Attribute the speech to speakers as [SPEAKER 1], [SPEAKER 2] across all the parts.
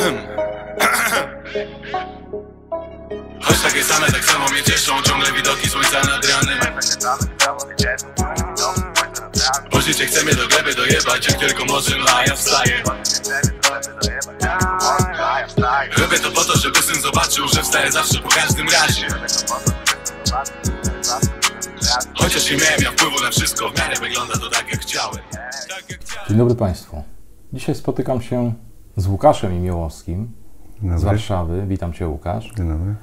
[SPEAKER 1] Choć takie same, tak samo mnie cieszą Ciągle widoki słońca nad ranem Bo życie chce mnie do gleby dojebać Jak tylko możemy, no a ja wstaję Robię to po to, żeby syn zobaczył Że wstaję zawsze po każdym razie Chociaż nie miałem ja wpływu na wszystko W miarę
[SPEAKER 2] wygląda to tak jak chciałem tak, Dzień dobry Państwu Dzisiaj spotykam się z Łukaszem Imiołowskim z Warszawy. Witam Cię, Łukasz. Dzień dobry.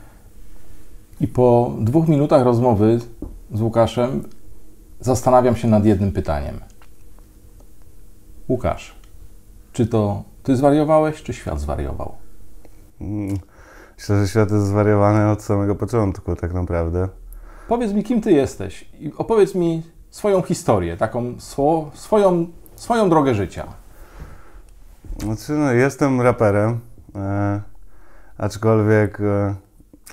[SPEAKER 2] I po dwóch minutach rozmowy z Łukaszem zastanawiam się nad jednym pytaniem. Łukasz, czy to Ty zwariowałeś, czy świat zwariował?
[SPEAKER 1] Mm, myślę, że świat jest zwariowany od samego początku, tak naprawdę.
[SPEAKER 2] Powiedz mi, kim Ty jesteś i opowiedz mi swoją historię, taką swo swoją, swoją drogę życia. Znaczy, no, jestem
[SPEAKER 1] raperem, e, aczkolwiek e,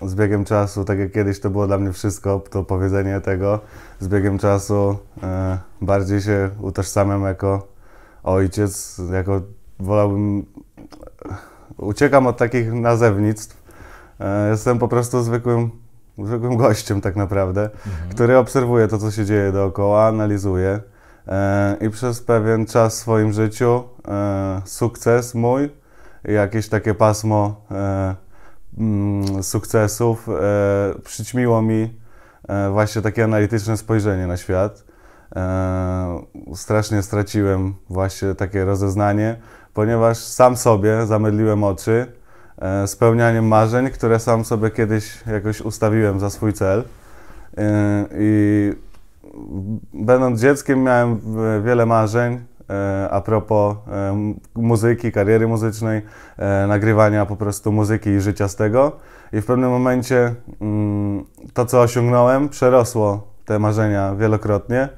[SPEAKER 1] z biegiem czasu, tak jak kiedyś to było dla mnie wszystko, to powiedzenie tego, z biegiem czasu e, bardziej się utożsamiam jako ojciec, jako wolałbym, uciekam od takich nazewnictw. E, jestem po prostu zwykłym, zwykłym gościem tak naprawdę, mhm. który obserwuje to, co się dzieje dookoła, analizuje. E, I przez pewien czas w swoim życiu e, sukces mój, jakieś takie pasmo e, mm, sukcesów przyćmiło mi właśnie takie analityczne spojrzenie na świat. Strasznie straciłem właśnie takie rozeznanie, ponieważ sam sobie zamydliłem oczy spełnianiem marzeń, które sam sobie kiedyś jakoś ustawiłem za swój cel. I będąc dzieckiem miałem wiele marzeń e, a propos e, muzyki, kariery muzycznej, e, nagrywania po prostu muzyki i życia z tego. I w pewnym momencie mm, to, co osiągnąłem, przerosło te marzenia wielokrotnie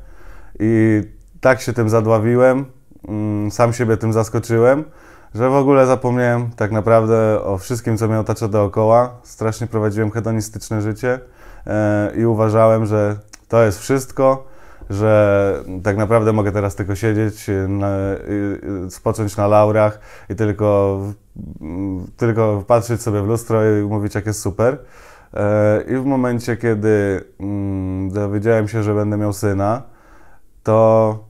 [SPEAKER 1] i tak się tym zadławiłem, mm, sam siebie tym zaskoczyłem, że w ogóle zapomniałem tak naprawdę o wszystkim, co mnie otacza dookoła. Strasznie prowadziłem hedonistyczne życie i uważałem, że to jest wszystko, że tak naprawdę mogę teraz tylko siedzieć, y, na, y, y, spocząć na laurach i tylko, mm, tylko patrzeć sobie w lustro i mówić, jak jest super. E, I w momencie, kiedy mm, dowiedziałem się, że będę miał syna, to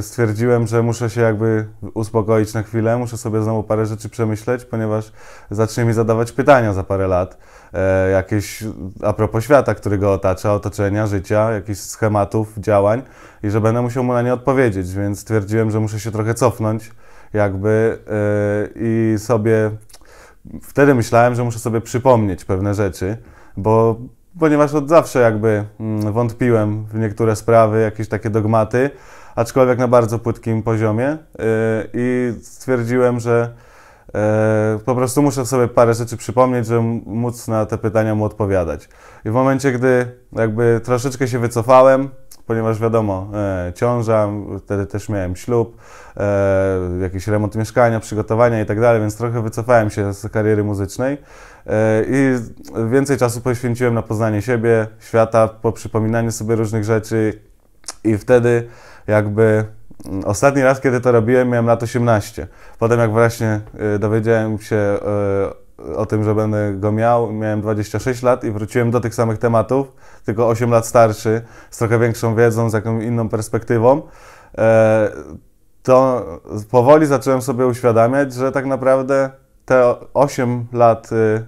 [SPEAKER 1] stwierdziłem, że muszę się jakby uspokoić na chwilę, muszę sobie znowu parę rzeczy przemyśleć, ponieważ zacznie mi zadawać pytania za parę lat. E, jakieś a propos świata, który go otacza, otoczenia, życia, jakichś schematów, działań i że będę musiał mu na nie odpowiedzieć, więc stwierdziłem, że muszę się trochę cofnąć jakby e, i sobie... Wtedy myślałem, że muszę sobie przypomnieć pewne rzeczy, bo ponieważ od zawsze jakby mm, wątpiłem w niektóre sprawy, jakieś takie dogmaty, aczkolwiek na bardzo płytkim poziomie y, i stwierdziłem, że e, po prostu muszę sobie parę rzeczy przypomnieć, żeby móc na te pytania mu odpowiadać. I w momencie, gdy jakby troszeczkę się wycofałem, ponieważ wiadomo, e, ciąża, wtedy też miałem ślub, e, jakiś remont mieszkania, przygotowania i tak dalej, więc trochę wycofałem się z kariery muzycznej e, i więcej czasu poświęciłem na poznanie siebie, świata, po przypominaniu sobie różnych rzeczy i wtedy jakby mm, ostatni raz, kiedy to robiłem, miałem lat 18. Potem jak właśnie y, dowiedziałem się y, o tym, że będę go miał, miałem 26 lat i wróciłem do tych samych tematów, tylko 8 lat starszy, z trochę większą wiedzą, z jakąś inną perspektywą. E, to powoli zacząłem sobie uświadamiać, że tak naprawdę te 8 lat y,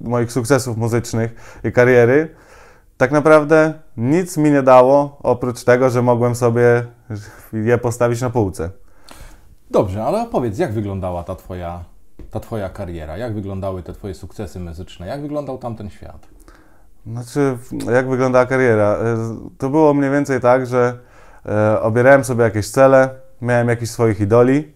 [SPEAKER 1] moich sukcesów muzycznych i kariery tak naprawdę nic mi nie dało, oprócz tego, że mogłem sobie je postawić na półce.
[SPEAKER 2] Dobrze, ale opowiedz, jak wyglądała ta twoja, ta twoja kariera? Jak wyglądały te Twoje sukcesy muzyczne? Jak wyglądał tamten świat?
[SPEAKER 1] Znaczy, jak wyglądała kariera? E, to było mniej więcej tak, że e, obierałem sobie jakieś cele, miałem jakichś swoich idoli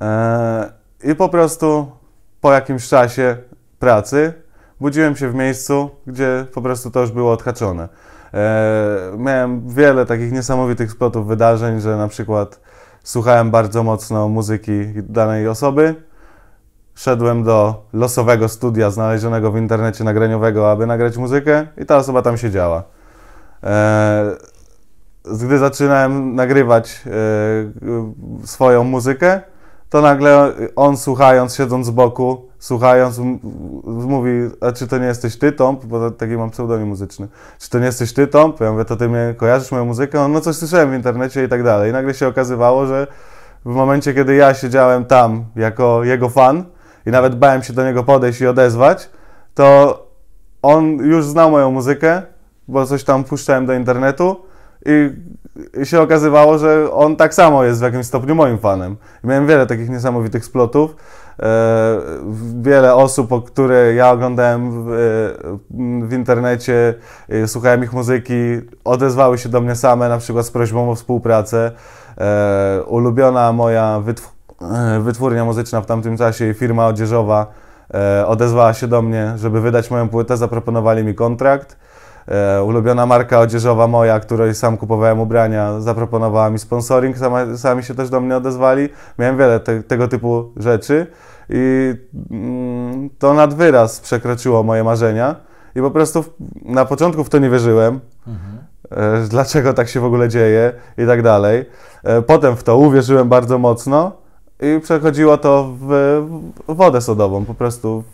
[SPEAKER 1] e, i po prostu po jakimś czasie pracy budziłem się w miejscu, gdzie po prostu to już było odhaczone. E, miałem wiele takich niesamowitych splotów wydarzeń, że na przykład słuchałem bardzo mocno muzyki danej osoby, szedłem do losowego studia znalezionego w internecie nagraniowego, aby nagrać muzykę i ta osoba tam siedziała. E, gdy zaczynałem nagrywać e, swoją muzykę, to nagle on słuchając, siedząc z boku, słuchając, mówi, a czy to nie jesteś ty, Tomp? Bo taki mam pseudonim muzyczny. Czy to nie jesteś ty, Tomp? Ja mówię, to ty mnie kojarzysz, moją muzykę? On, no coś słyszałem w internecie i tak dalej. I nagle się okazywało, że w momencie, kiedy ja siedziałem tam jako jego fan i nawet bałem się do niego podejść i odezwać, to on już znał moją muzykę, bo coś tam puszczałem do internetu i się okazywało, że on tak samo jest w jakimś stopniu moim fanem. Miałem wiele takich niesamowitych splotów. E, wiele osób, które ja oglądałem w, e, w internecie, e, słuchałem ich muzyki, odezwały się do mnie same, na przykład z prośbą o współpracę. Ulubiona moja wytw wytwórnia muzyczna w tamtym czasie i firma odzieżowa odezwała się do mnie, żeby wydać moją płytę, zaproponowali mi kontrakt. E, ulubiona marka odzieżowa moja, której sam kupowałem ubrania, zaproponowała mi sponsoring, sama, sami się też do mnie odezwali. Miałem wiele te, tego typu rzeczy i mm, to nad wyraz przekroczyło moje marzenia. I po prostu w, na początku w to nie wierzyłem. Mhm. E, dlaczego tak się w ogóle dzieje i tak dalej. E, potem w to uwierzyłem bardzo mocno i przechodziło to w, w wodę sodową, po prostu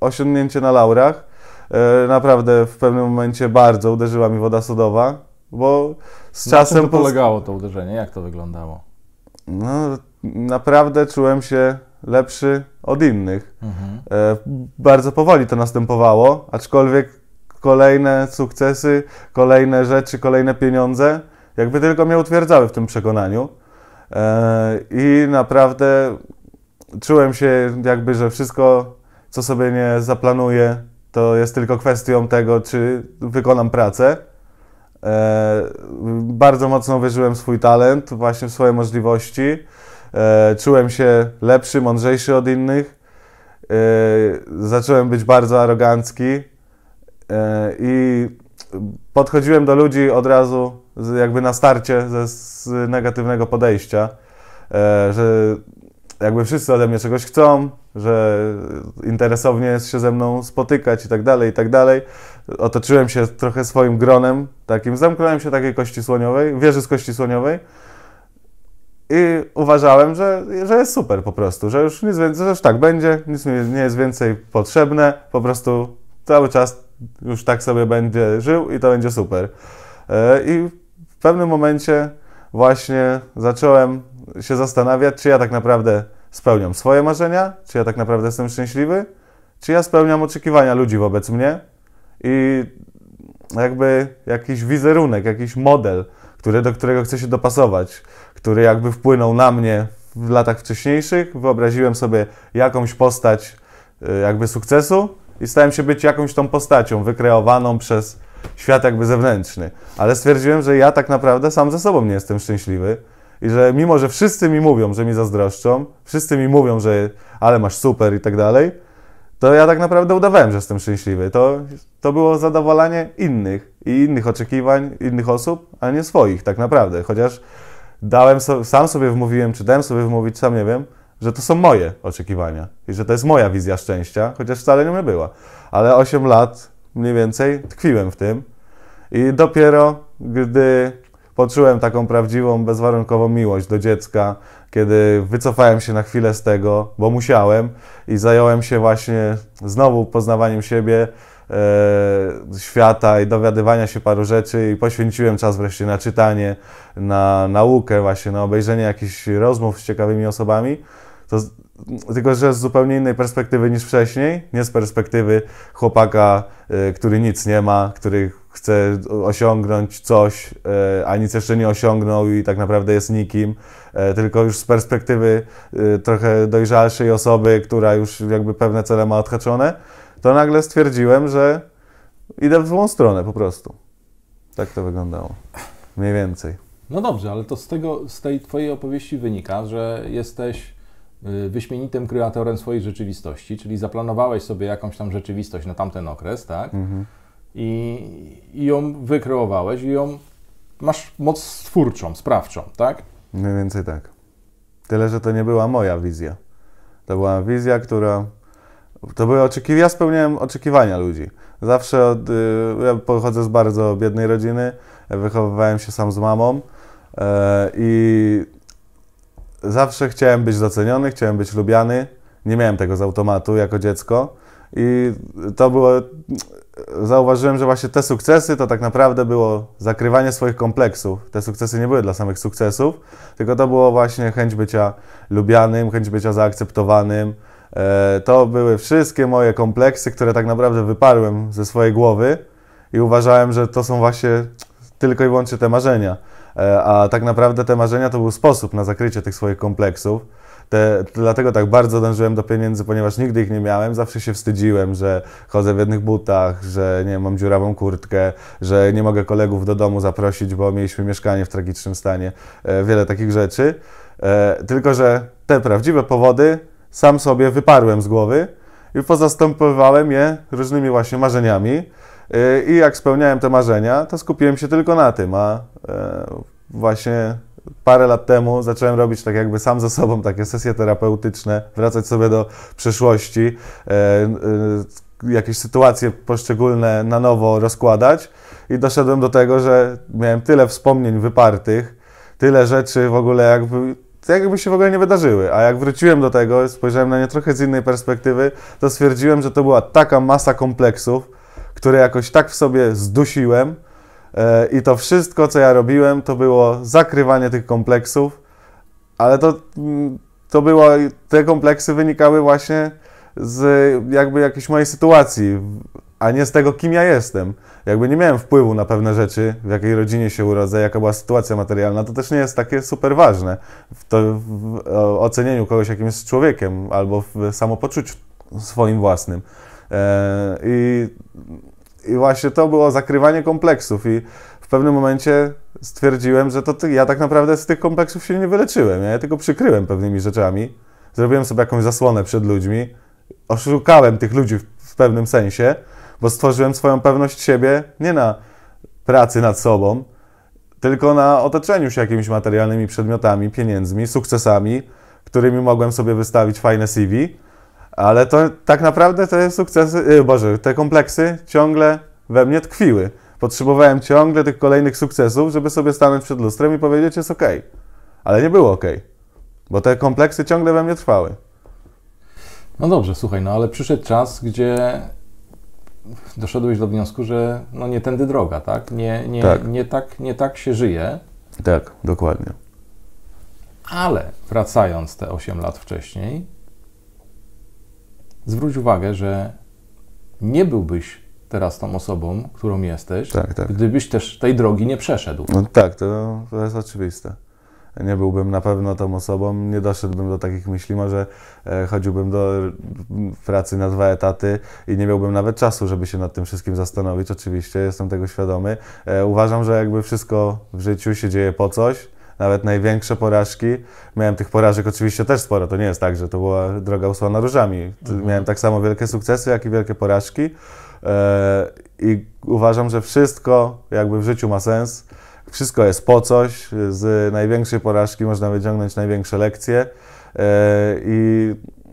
[SPEAKER 1] osiągnięcie na laurach E, naprawdę w pewnym momencie bardzo uderzyła mi woda sodowa, bo z czasem... Na czym to polegało to uderzenie? Jak to wyglądało? No, naprawdę czułem się lepszy od innych. Mhm. E, bardzo powoli to następowało, aczkolwiek kolejne sukcesy, kolejne rzeczy, kolejne pieniądze jakby tylko mnie utwierdzały w tym przekonaniu. E, I naprawdę czułem się jakby, że wszystko, co sobie nie zaplanuję, to jest tylko kwestią tego, czy wykonam pracę. E, bardzo mocno wierzyłem w swój talent, właśnie w swoje możliwości. E, czułem się lepszy, mądrzejszy od innych. E, zacząłem być bardzo arogancki e, i podchodziłem do ludzi od razu jakby na starcie ze, z negatywnego podejścia, e, że jakby wszyscy ode mnie czegoś chcą, że interesownie jest się ze mną spotykać i tak dalej, i tak dalej. Otoczyłem się trochę swoim gronem takim, zamknąłem się takiej kości słoniowej, wieży z kości słoniowej i uważałem, że, że jest super po prostu, że już nic więcej, że już tak będzie, nic mi nie jest więcej potrzebne, po prostu cały czas już tak sobie będzie żył i to będzie super. E, I w pewnym momencie właśnie zacząłem się zastanawiać, czy ja tak naprawdę spełniam swoje marzenia, czy ja tak naprawdę jestem szczęśliwy, czy ja spełniam oczekiwania ludzi wobec mnie i jakby jakiś wizerunek, jakiś model, który, do którego chcę się dopasować, który jakby wpłynął na mnie w latach wcześniejszych. Wyobraziłem sobie jakąś postać y, jakby sukcesu i stałem się być jakąś tą postacią wykreowaną przez świat jakby zewnętrzny. Ale stwierdziłem, że ja tak naprawdę sam ze sobą nie jestem szczęśliwy i że mimo, że wszyscy mi mówią, że mi zazdroszczą, wszyscy mi mówią, że ale masz super i tak dalej, to ja tak naprawdę udawałem, że jestem szczęśliwy. To, to było zadowalanie innych i innych oczekiwań, innych osób, a nie swoich tak naprawdę. Chociaż dałem so, sam sobie wmówiłem, czy dałem sobie wmówić, sam nie wiem, że to są moje oczekiwania i że to jest moja wizja szczęścia, chociaż wcale nie była. Ale 8 lat mniej więcej tkwiłem w tym. I dopiero gdy poczułem taką prawdziwą, bezwarunkową miłość do dziecka, kiedy wycofałem się na chwilę z tego, bo musiałem i zająłem się właśnie znowu poznawaniem siebie, e, świata i dowiadywania się paru rzeczy i poświęciłem czas wreszcie na czytanie, na naukę właśnie, na obejrzenie jakichś rozmów z ciekawymi osobami, to tylko że z zupełnie innej perspektywy niż wcześniej, nie z perspektywy chłopaka, y, który nic nie ma, który chce osiągnąć coś, y, a nic jeszcze nie osiągnął i tak naprawdę jest nikim, y, tylko już z perspektywy trochę dojrzalszej osoby, która już jakby pewne cele ma odhaczone, to nagle stwierdziłem, że idę w złą stronę po prostu. Tak to wyglądało. Mniej więcej.
[SPEAKER 2] No dobrze, ale to z tego, z tej Twojej opowieści wynika, że jesteś Y, wyśmienitym kreatorem swojej rzeczywistości, czyli zaplanowałeś sobie jakąś tam rzeczywistość na tamten okres, tak? Mhm. I, I ją wykreowałeś i ją masz moc twórczą, sprawczą, tak? Mniej więcej tak. Tyle, że to nie była moja wizja. To była wizja,
[SPEAKER 1] która. To były oczekiwania. Ja spełniałem oczekiwania ludzi. Zawsze od... Y, ja pochodzę z bardzo biednej rodziny, wychowywałem się sam z mamą e, i zawsze chciałem być doceniony, chciałem być lubiany. Nie miałem tego z automatu jako dziecko. I to było. Zauważyłem, że właśnie te sukcesy to tak naprawdę było zakrywanie swoich kompleksów. Te sukcesy nie były dla samych sukcesów, tylko to było właśnie chęć bycia lubianym, chęć bycia zaakceptowanym. E, to były wszystkie moje kompleksy, które tak naprawdę wyparłem ze swojej głowy i uważałem, że to są właśnie tylko i wyłącznie te marzenia. E, a tak naprawdę te marzenia to był sposób na zakrycie tych swoich kompleksów. Te, dlatego tak bardzo dążyłem do pieniędzy, ponieważ nigdy ich nie miałem. Zawsze się wstydziłem, że chodzę w jednych butach, że nie mam dziurawą kurtkę, że nie mogę kolegów do domu zaprosić, bo mieliśmy mieszkanie w tragicznym stanie. E, wiele takich rzeczy. E, tylko, że te prawdziwe powody sam sobie wyparłem z głowy i pozastępowałem je różnymi właśnie marzeniami. Y, I jak spełniałem te marzenia, to skupiłem się tylko na tym, a e, właśnie parę lat temu zacząłem robić tak jakby sam ze sobą takie sesje terapeutyczne, wracać sobie do przeszłości, e, e, jakieś sytuacje poszczególne na nowo rozkładać i doszedłem do tego, że miałem tyle wspomnień wypartych, tyle rzeczy w ogóle jakby jakby się w ogóle nie wydarzyły. A jak wróciłem do tego, spojrzałem na nie trochę z innej perspektywy, to stwierdziłem, że to była taka masa kompleksów, które jakoś tak w sobie zdusiłem. E, I to wszystko, co ja robiłem, to było zakrywanie tych kompleksów, ale to, mm, to było, te kompleksy wynikały właśnie z jakby jakiejś mojej sytuacji, a nie z tego, kim ja jestem. Jakby nie miałem wpływu na pewne rzeczy, w jakiej rodzinie się urodzę, jaka była sytuacja materialna, to też nie jest takie super ważne w, to, w ocenieniu kogoś, jakim jest człowiekiem, albo w samopoczuciu swoim własnym. E, I i właśnie to było zakrywanie kompleksów i w pewnym momencie stwierdziłem, że to ty, ja tak naprawdę z tych kompleksów się nie wyleczyłem, ja tylko przykryłem pewnymi rzeczami, zrobiłem sobie jakąś zasłonę przed ludźmi, oszukałem tych ludzi w, w pewnym sensie, bo stworzyłem swoją pewność siebie nie na pracy nad sobą, tylko na otoczeniu się jakimiś materialnymi przedmiotami, pieniędzmi, sukcesami, którymi mogłem sobie wystawić fajne CV, ale to tak naprawdę te sukcesy, y, Boże, te kompleksy ciągle we mnie tkwiły. Potrzebowałem ciągle tych kolejnych sukcesów, żeby sobie stanąć przed lustrem i powiedzieć, jest okej. Ale nie było okej, bo te kompleksy ciągle we mnie
[SPEAKER 2] trwały. No dobrze, słuchaj, no ale przyszedł czas, gdzie doszedłeś do wniosku, że no nie tędy droga, tak? Nie, nie, tak. nie, tak, nie tak się żyje.
[SPEAKER 1] Tak, dokładnie.
[SPEAKER 2] Ale wracając te 8 lat wcześniej, zwróć uwagę, że nie byłbyś teraz tą osobą, którą jesteś, tak, tak. gdybyś też tej drogi nie przeszedł. No tak, to, to jest oczywiste.
[SPEAKER 1] Nie byłbym na pewno tą osobą, nie doszedłbym do takich myśli, może e, chodziłbym do pracy na dwa etaty i nie miałbym nawet czasu, żeby się nad tym wszystkim zastanowić. Oczywiście jestem tego świadomy. E, uważam, że jakby wszystko w życiu się dzieje po coś nawet największe porażki. Miałem tych porażek oczywiście też sporo, to nie jest tak, że to była droga usłana różami. Mhm. Miałem tak samo wielkie sukcesy, jak i wielkie porażki e, i uważam, że wszystko jakby w życiu ma sens. Wszystko jest po coś, z największej porażki można wyciągnąć największe lekcje e, i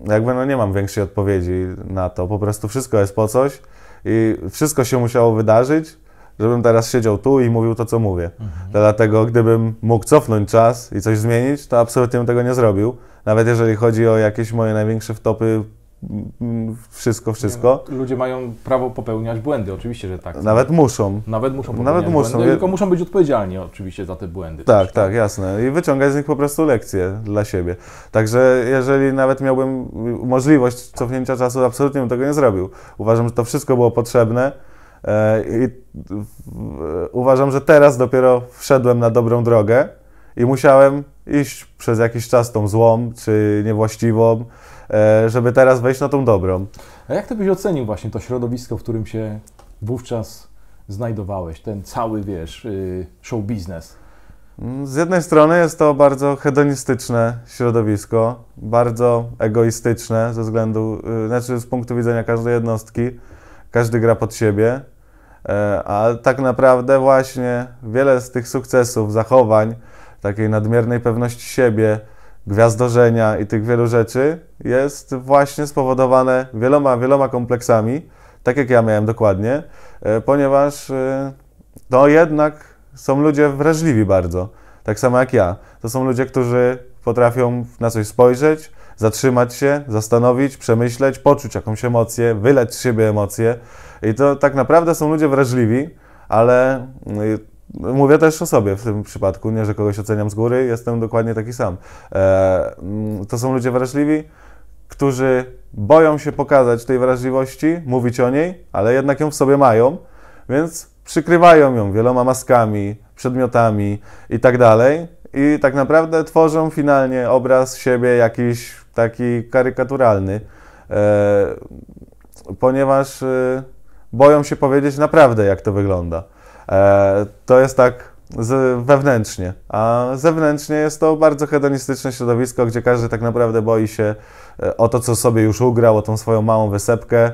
[SPEAKER 1] jakby no nie mam większej odpowiedzi na to, po prostu wszystko jest po coś i wszystko się musiało wydarzyć, żebym teraz siedział tu i mówił to, co mówię. Mhm. Dlatego gdybym mógł cofnąć czas i coś zmienić, to absolutnie bym tego nie zrobił. Nawet jeżeli chodzi o jakieś moje największe wtopy wszystko, wszystko.
[SPEAKER 2] No, ludzie mają prawo popełniać błędy, oczywiście, że tak. Nawet
[SPEAKER 1] muszą. Nawet muszą popełniać Nawet muszą. Błędy, no tylko
[SPEAKER 2] muszą być odpowiedzialni oczywiście za te błędy.
[SPEAKER 1] Tak, tak, tak, jasne. I wyciągać z nich po prostu lekcje dla siebie. Także jeżeli nawet miałbym możliwość cofnięcia czasu, absolutnie bym tego nie zrobił. Uważam, że to wszystko było potrzebne E, I uważam, że teraz dopiero wszedłem na dobrą drogę i musiałem iść przez jakiś czas tą złą czy niewłaściwą, e, żeby teraz
[SPEAKER 2] wejść na tą dobrą. A jak ty byś ocenił właśnie to środowisko, w którym się wówczas znajdowałeś, ten cały, wiesz, y, show biznes? Mm, z jednej strony jest
[SPEAKER 1] to bardzo hedonistyczne środowisko, bardzo egoistyczne ze względu, y, znaczy z punktu widzenia każdej jednostki, każdy gra pod siebie, E, A tak naprawdę właśnie wiele z tych sukcesów, zachowań, takiej nadmiernej pewności siebie, gwiazdorzenia i tych wielu rzeczy jest właśnie spowodowane wieloma, wieloma kompleksami, tak jak ja miałem dokładnie, e, ponieważ to e, no jednak są ludzie wrażliwi bardzo, tak samo jak ja. To są ludzie, którzy potrafią na coś spojrzeć, zatrzymać się, zastanowić, przemyśleć, poczuć jakąś emocję, wyleć z siebie emocje. I to tak naprawdę są ludzie wrażliwi, ale y, Mówię też o sobie w tym przypadku, nie że kogoś oceniam z góry, jestem dokładnie taki sam. E, mm, to są ludzie wrażliwi, którzy boją się pokazać tej wrażliwości, mówić o niej, ale jednak ją w sobie mają, więc przykrywają ją wieloma maskami, przedmiotami i tak dalej. I tak naprawdę tworzą finalnie obraz siebie jakiś taki karykaturalny, e, ponieważ e, boją się powiedzieć naprawdę, jak to wygląda. E, to jest tak wewnętrznie, a zewnętrznie jest to bardzo hedonistyczne środowisko, gdzie każdy tak naprawdę boi się o to, co sobie już ugrał, o tą swoją małą wysepkę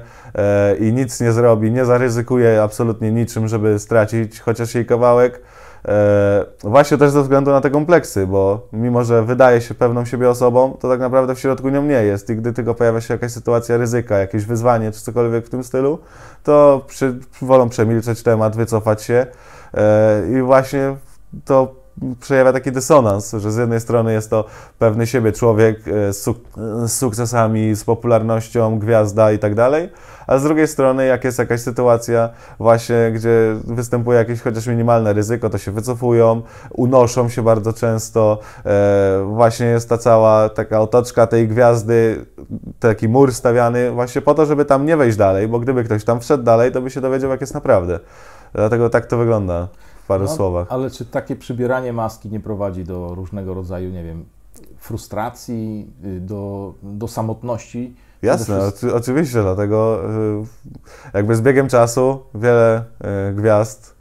[SPEAKER 1] i nic nie zrobi, nie zaryzykuje absolutnie niczym, żeby stracić chociaż jej kawałek E, właśnie też ze względu na te kompleksy, bo mimo, że wydaje się pewną siebie osobą, to tak naprawdę w środku nią nie jest i gdy tylko pojawia się jakaś sytuacja ryzyka, jakieś wyzwanie czy cokolwiek w tym stylu, to przy, wolą przemilczeć temat, wycofać się e, i właśnie to przejawia taki dysonans, że z jednej strony jest to pewny siebie człowiek e, z, suk- z sukcesami, z popularnością, gwiazda i tak dalej, a z drugiej strony jak jest jakaś sytuacja właśnie, gdzie występuje jakieś chociaż minimalne ryzyko, to się wycofują, unoszą się bardzo często, e, właśnie jest ta cała taka otoczka tej gwiazdy, taki mur stawiany właśnie po to, żeby tam nie wejść dalej, bo gdyby ktoś tam wszedł dalej, to by się dowiedział jak jest naprawdę. Dlatego tak to wygląda w paru no, słowach.
[SPEAKER 2] Ale czy takie przybieranie maski nie prowadzi do różnego rodzaju, nie wiem, frustracji, y, do, do samotności? Jasne,
[SPEAKER 1] oczywiście, dlatego y, jakby z biegiem czasu wiele y, gwiazd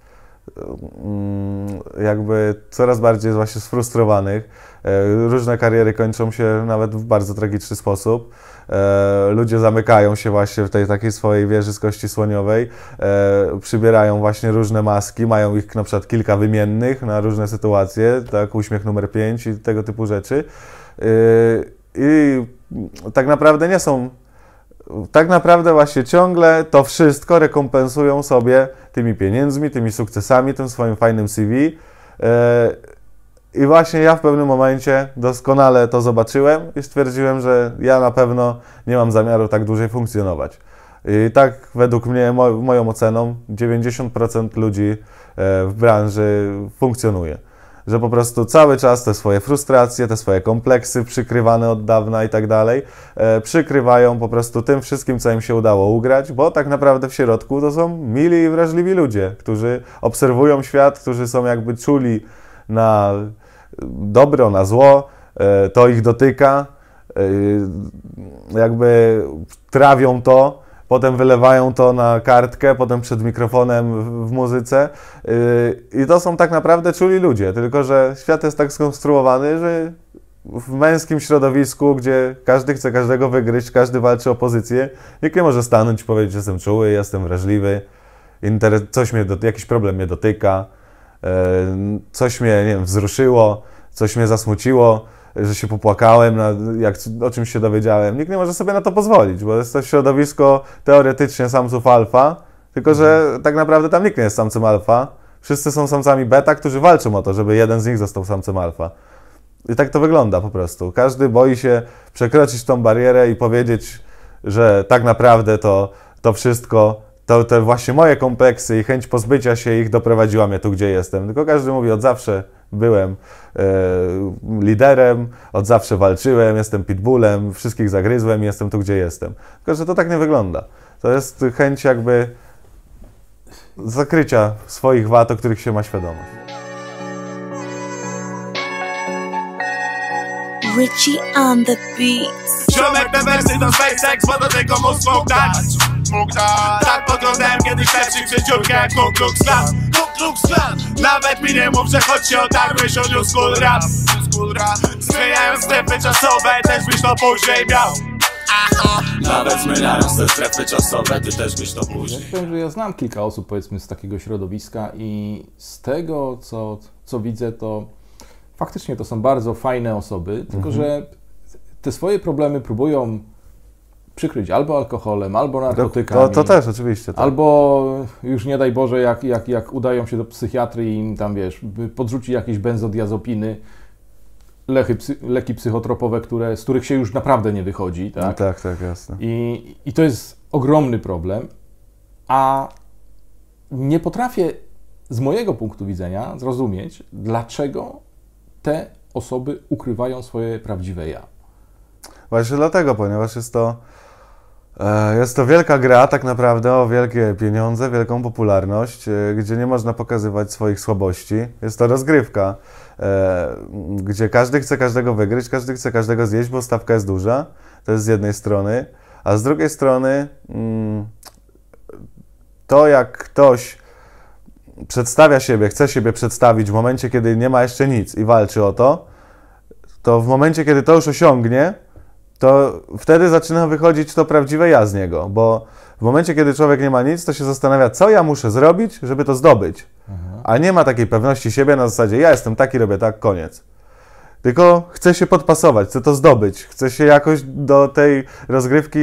[SPEAKER 1] Mm, jakby coraz bardziej właśnie sfrustrowanych. E, różne kariery kończą się nawet w bardzo tragiczny sposób. E, ludzie zamykają się właśnie w tej takiej swojej wieży z kości słoniowej, e, przybierają właśnie różne maski, mają ich na przykład kilka wymiennych na różne sytuacje, tak uśmiech numer 5 i tego typu rzeczy. I tak naprawdę nie są tak naprawdę właśnie ciągle to wszystko rekompensują sobie tymi pieniędzmi, tymi sukcesami, tym swoim fajnym CV. E, I właśnie ja w pewnym momencie doskonale to zobaczyłem i stwierdziłem, że ja na pewno nie mam zamiaru tak dłużej funkcjonować. I tak według mnie, moją oceną, 90% ludzi e, w branży funkcjonuje że po prostu cały czas te swoje frustracje, te swoje kompleksy przykrywane od dawna i tak dalej, e, przykrywają po prostu tym wszystkim, co im się udało ugrać, bo tak naprawdę w środku to są mili i wrażliwi ludzie, którzy obserwują świat, którzy są jakby czuli na dobro, na zło, e, to ich dotyka, e, jakby trawią to, potem wylewają to na kartkę, potem przed mikrofonem w, muzyce. Y, I to są tak naprawdę czuli ludzie, tylko że świat jest tak skonstruowany, że w męskim środowisku, gdzie każdy chce każdego wygryźć, każdy walczy o pozycję, nikt nie może stanąć i powiedzieć, że jestem czuły, jestem wrażliwy, coś mnie do, jakiś problem mnie dotyka, y, coś mnie nie wiem, wzruszyło, coś mnie zasmuciło że się popłakałem, jak, o czymś się dowiedziałem. Nikt nie może sobie na to pozwolić, bo jest to środowisko teoretycznie samców alfa, tylko że mhm. tak naprawdę tam nikt nie jest samcem alfa. Wszyscy są samcami beta, którzy walczą o to, żeby jeden z nich został samcem alfa. I tak to wygląda po prostu. Każdy boi się przekroczyć tą barierę i powiedzieć, że tak naprawdę to, to wszystko, to te właśnie moje kompleksy i chęć pozbycia się ich doprowadziła mnie tu, gdzie jestem. Tylko każdy mówi od zawsze, byłem e, liderem, od zawsze walczyłem, jestem pitbullem, wszystkich zagryzłem i jestem tu, gdzie jestem. Tylko, że to tak nie wygląda. To jest chęć jakby zakrycia swoich wad, o których się ma świadomość.
[SPEAKER 2] Richie on the beat. Ziomek ten wersy SpaceX, bo
[SPEAKER 1] do tego mu smokać tak, tak poglądałem kiedyś lepszych przez dziurkę jak Ku Klux Klan Ku Klux Klan Nawet mi nie mów, że choć się otarłeś o New tak School Rap Zmieniają strefy czasowe, też byś to później miał nawet zmieniając te strefy czasowe, ty też byś to później. Ja
[SPEAKER 2] powiem, że ja znam kilka osób, powiedzmy, z takiego środowiska i z tego, co, co widzę, to faktycznie to są bardzo fajne osoby, tylko mhm. że te swoje problemy próbują przykryć albo alkoholem, albo narkotykami. To, to, też, oczywiście. Tak. Albo już nie daj Boże, jak, jak, jak udają się do psychiatry i im tam, wiesz, podrzuci jakieś benzodiazopiny, lechy, psy, leki psychotropowe, które, z których się już naprawdę nie wychodzi. No tak, no tak, tak, jasne. I, I to jest ogromny problem, a nie potrafię z mojego punktu widzenia zrozumieć, dlaczego te osoby ukrywają swoje prawdziwe ja. Właśnie dlatego, ponieważ jest to
[SPEAKER 1] E, jest to wielka gra, tak naprawdę, o wielkie pieniądze, wielką popularność, e, gdzie nie można pokazywać swoich słabości. Jest to rozgrywka, e, gdzie każdy chce każdego wygryć, każdy chce każdego zjeść, bo stawka jest duża. To jest z jednej strony. A z drugiej strony, mm, to jak ktoś przedstawia siebie, chce siebie przedstawić w momencie, kiedy nie ma jeszcze nic i walczy o to, to w momencie, kiedy to już osiągnie, to wtedy zaczyna wychodzić to prawdziwe ja z niego, bo w momencie, kiedy człowiek nie ma nic, to się zastanawia, co ja muszę zrobić, żeby to zdobyć. Mhm. A nie ma takiej pewności siebie na zasadzie, ja jestem taki, robię tak, koniec. Tylko chcę się podpasować, chcę to zdobyć, chcę się jakoś do tej rozgrywki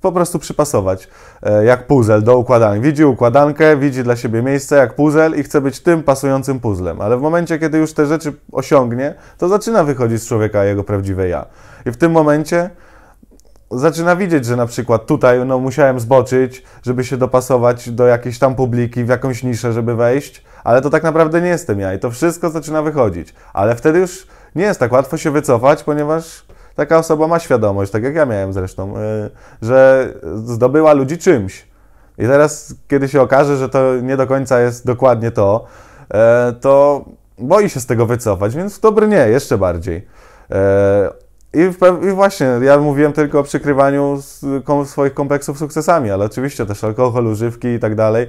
[SPEAKER 1] po prostu przypasować, e, jak puzzle do układanki. Widzi układankę, widzi dla siebie miejsce jak puzzle i chce być tym pasującym puzzlem. Ale w momencie, kiedy już te rzeczy osiągnie, to zaczyna wychodzić z człowieka jego prawdziwe ja. I w tym momencie zaczyna widzieć, że na przykład tutaj no, musiałem zboczyć, żeby się dopasować do jakiejś tam publiki, w jakąś niszę, żeby wejść, ale to tak naprawdę nie jestem ja i to wszystko zaczyna wychodzić. Ale wtedy już nie jest tak łatwo się wycofać, ponieważ taka osoba ma świadomość, tak jak ja miałem zresztą, y, że zdobyła ludzi czymś. I teraz, kiedy się okaże, że to nie do końca jest dokładnie to, e, to boi się z tego wycofać, więc dobry nie, jeszcze bardziej. E, i, I, właśnie, ja mówiłem tylko o przykrywaniu kom swoich kompleksów sukcesami, ale oczywiście też alkohol, używki i tak dalej.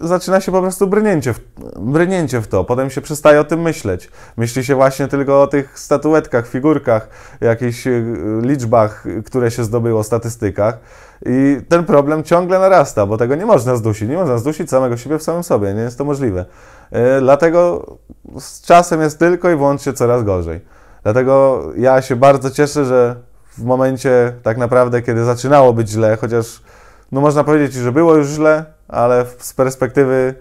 [SPEAKER 1] Zaczyna się po prostu brnięcie w, brnięcie w to, potem się przestaje o tym myśleć. Myśli się właśnie tylko o tych statuetkach, figurkach, jakichś y, liczbach, które się zdobyło, statystykach. I ten problem ciągle narasta, bo tego nie można zdusić. Nie można zdusić samego siebie w samym sobie, nie jest to możliwe. Y, dlatego z czasem jest tylko i wyłącznie coraz gorzej. Dlatego ja się bardzo cieszę, że w momencie tak naprawdę, kiedy zaczynało być źle, chociaż no można powiedzieć, że było już źle, ale z perspektywy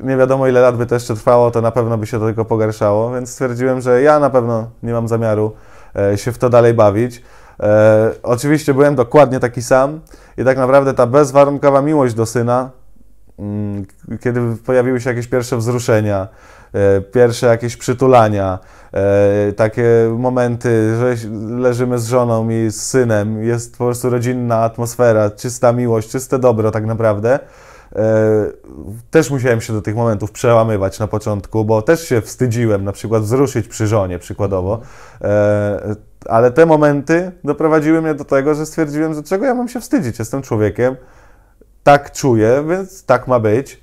[SPEAKER 1] nie wiadomo ile lat by to jeszcze trwało, to na pewno by się to tylko pogarszało, więc stwierdziłem, że ja na pewno nie mam zamiaru e, się w to dalej bawić. E, oczywiście byłem dokładnie taki sam i tak naprawdę ta bezwarunkowa miłość do syna, mm, kiedy pojawiły się jakieś pierwsze wzruszenia, E, pierwsze jakieś przytulania, e, takie momenty, że leżymy z żoną i z synem, jest po prostu rodzinna atmosfera, czysta miłość, czyste dobro tak naprawdę. E, też musiałem się do tych momentów przełamywać na początku, bo też się wstydziłem na przykład wzruszyć przy żonie przykładowo. Ale te momenty doprowadziły mnie do tego, że stwierdziłem, że czego ja mam się wstydzić? Jestem człowiekiem, tak czuję, więc tak ma być.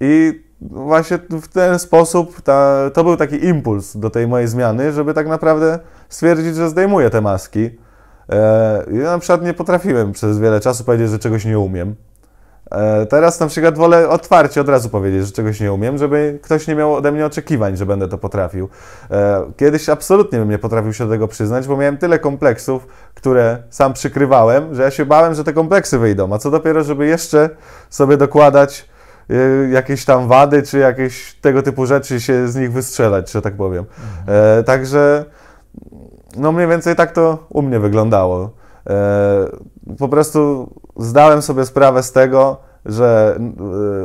[SPEAKER 1] I no właśnie w ten sposób ta, to był taki impuls do tej mojej zmiany, żeby tak naprawdę stwierdzić, że zdejmuję te maski. Ja e, na przykład nie potrafiłem przez wiele czasu powiedzieć, że czegoś nie umiem. E, teraz na przykład wolę otwarcie od razu powiedzieć, że czegoś nie umiem, żeby ktoś nie miał ode mnie oczekiwań, że będę to potrafił. E, kiedyś absolutnie bym nie potrafił się do tego przyznać, bo miałem tyle kompleksów, które sam przykrywałem, że ja się bałem, że te kompleksy wyjdą. A co dopiero, żeby jeszcze sobie dokładać Y, jakieś tam wady, czy jakieś tego typu rzeczy się z nich wystrzelać, że tak powiem. Mhm. E, także no mniej więcej tak to u mnie wyglądało. E, po prostu zdałem sobie sprawę z tego, że e,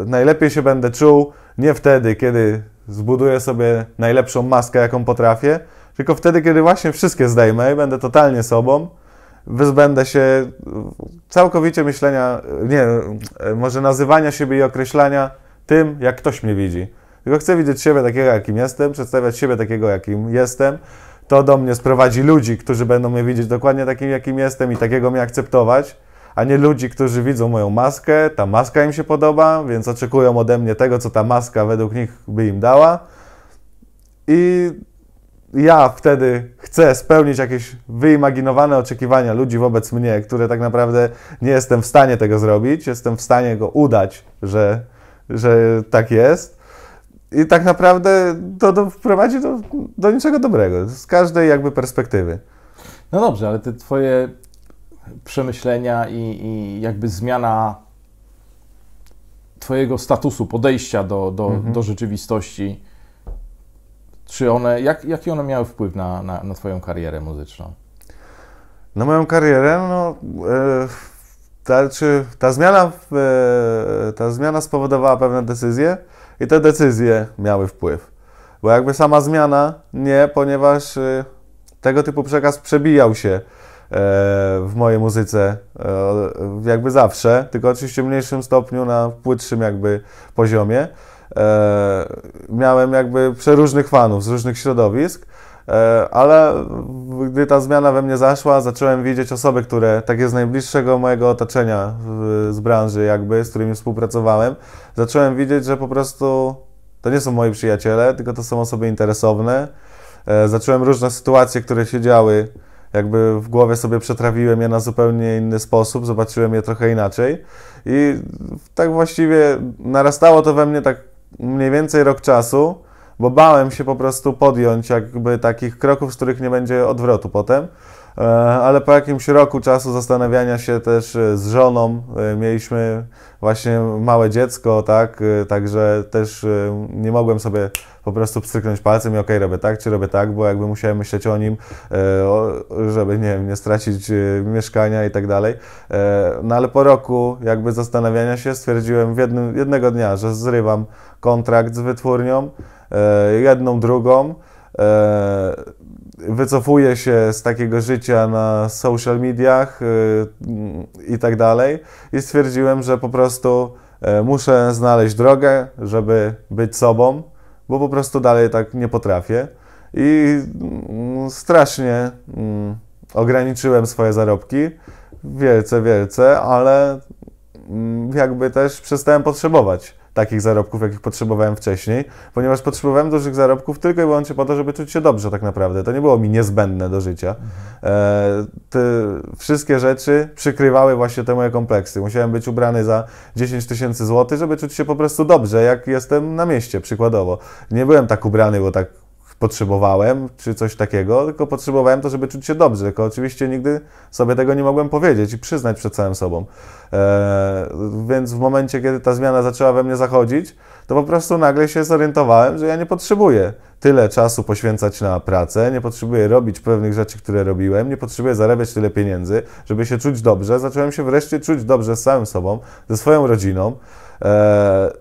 [SPEAKER 1] najlepiej się będę czuł nie wtedy, kiedy zbuduję sobie najlepszą maskę, jaką potrafię, tylko wtedy, kiedy właśnie wszystkie zdejmę i będę totalnie sobą, wyzbędę się całkowicie myślenia, nie, e, może nazywania siebie i określania tym, jak ktoś mnie widzi. Tylko chcę widzieć siebie takiego, jakim jestem, przedstawiać siebie takiego, jakim jestem. To do mnie sprowadzi ludzi, którzy będą mnie widzieć dokładnie takim, jakim jestem i takiego mnie akceptować, a nie ludzi, którzy widzą moją maskę, ta maska im się podoba, więc oczekują ode mnie tego, co ta maska według nich by im dała. I ja wtedy chcę spełnić jakieś wyimaginowane oczekiwania ludzi wobec mnie, które tak naprawdę nie jestem w stanie tego zrobić, jestem w stanie go udać, że, że tak jest. I tak naprawdę to wprowadzi do, do niczego dobrego, z każdej jakby perspektywy.
[SPEAKER 2] No dobrze, ale te twoje przemyślenia i, i jakby zmiana twojego statusu, podejścia do, do, mhm. do rzeczywistości, czy one, jak, jaki one miały wpływ na, na, na Twoją karierę muzyczną? Na moją karierę, no, e,
[SPEAKER 1] ta, czy, ta, zmiana, e, ta zmiana spowodowała pewne decyzje i te decyzje miały wpływ. Bo jakby sama zmiana nie, ponieważ e, tego typu przekaz przebijał się e, w mojej muzyce e, jakby zawsze, tylko oczywiście w mniejszym stopniu na płytszym jakby poziomie. E, miałem jakby przeróżnych fanów z różnych środowisk, e, ale gdy ta zmiana we mnie zaszła, zacząłem widzieć osoby, które takie z najbliższego mojego otoczenia z branży jakby, z którymi współpracowałem, zacząłem widzieć, że po prostu to nie są moi przyjaciele, tylko to są osoby interesowne. E, zacząłem różne sytuacje, które się działy, jakby w głowie sobie przetrawiłem je na zupełnie inny sposób, zobaczyłem je trochę inaczej. I tak właściwie narastało to we mnie tak mniej więcej rok czasu, bo bałem się po prostu podjąć jakby takich kroków, z których nie będzie odwrotu potem. E, ale po jakimś roku czasu zastanawiania się też e, z żoną e, mieliśmy właśnie małe dziecko, tak, także też nie mogłem sobie po prostu pstryknąć palcem i okej, okay, robię tak czy robię tak, bo jakby musiałem myśleć o nim, żeby nie wiem, nie stracić mieszkania i tak dalej. No ale po roku jakby zastanawiania się stwierdziłem jednym, jednego dnia, że zrywam kontrakt z wytwórnią, jedną, drugą, wycofuje się z takiego życia na social mediach y, mm, i tak dalej. I stwierdziłem, że po prostu e, muszę znaleźć drogę, żeby być sobą, bo po prostu dalej tak nie potrafię. I mm, strasznie mm, ograniczyłem swoje zarobki, wielce, wielce, ale jakby też przestałem potrzebować takich zarobków, jakich potrzebowałem wcześniej, ponieważ potrzebowałem dużych zarobków tylko i wyłącznie po to, żeby czuć się dobrze tak naprawdę. To nie było mi niezbędne do życia. E, te wszystkie rzeczy przykrywały właśnie te moje kompleksy. Musiałem być ubrany za 10 tysięcy złotych, żeby czuć się po prostu dobrze, jak jestem na mieście przykładowo. Nie byłem tak ubrany, bo tak potrzebowałem, czy coś takiego, tylko potrzebowałem to, żeby czuć się dobrze. Tylko oczywiście nigdy sobie tego nie mogłem powiedzieć i przyznać przed całym sobą. Eee, więc w momencie, kiedy ta zmiana zaczęła we mnie zachodzić, to po prostu nagle się zorientowałem, że ja nie potrzebuję tyle czasu poświęcać na pracę, nie potrzebuję robić pewnych rzeczy, które robiłem, nie potrzebuję zarabiać tyle pieniędzy, żeby się czuć dobrze. Zacząłem się wreszcie czuć dobrze z samym sobą, ze swoją rodziną. Eee,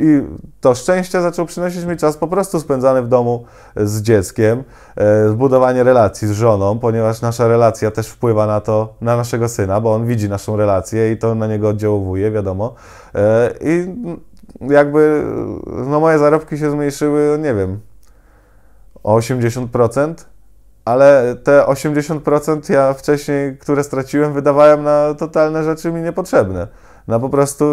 [SPEAKER 1] i to szczęście zaczął przynosić mi czas po prostu spędzany w domu z dzieckiem, e, zbudowanie relacji z żoną, ponieważ nasza relacja też wpływa na to, na naszego syna, bo on widzi naszą relację i to na niego oddziałuje, wiadomo. E, I jakby no moje zarobki się zmniejszyły, no, nie wiem, o 80%, ale te 80% ja wcześniej, które straciłem, wydawałem na totalne rzeczy mi niepotrzebne. Na po prostu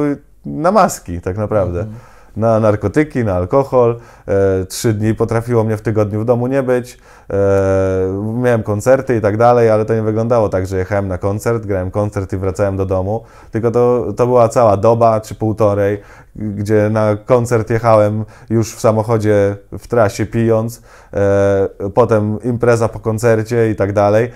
[SPEAKER 1] na maski tak naprawdę. Mhm. Na narkotyki, na alkohol. E, trzy dni potrafiło mnie w tygodniu w domu nie być. E, miałem koncerty i tak dalej, ale to nie wyglądało tak, że jechałem na koncert, grałem koncert i wracałem do domu. Tylko to, to była cała doba czy półtorej, gdzie na koncert jechałem już w samochodzie w trasie pijąc, e, potem impreza po koncercie i tak dalej.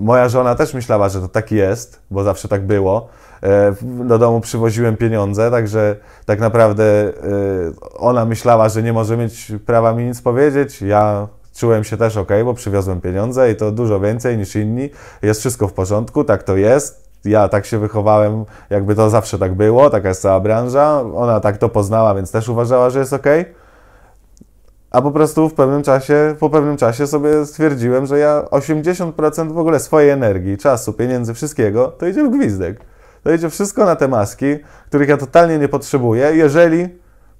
[SPEAKER 1] moja żona też myślała, że to tak jest, bo zawsze tak było. E, do domu przywoziłem pieniądze, także tak naprawdę e, ona myślała, że nie może mieć prawa mi nic powiedzieć. Ja czułem się też ok, bo przywiozłem pieniądze i to dużo więcej niż inni. Jest wszystko w porządku, tak to jest. Ja tak się wychowałem, jakby to zawsze tak było, taka jest cała branża. Ona tak to poznała, więc też uważała, że jest ok. A po prostu w pewnym czasie, po pewnym czasie sobie stwierdziłem, że ja 80% w ogóle swojej energii, czasu, pieniędzy, wszystkiego, to idzie w gwizdek to idzie wszystko na te maski, których ja totalnie nie potrzebuję, jeżeli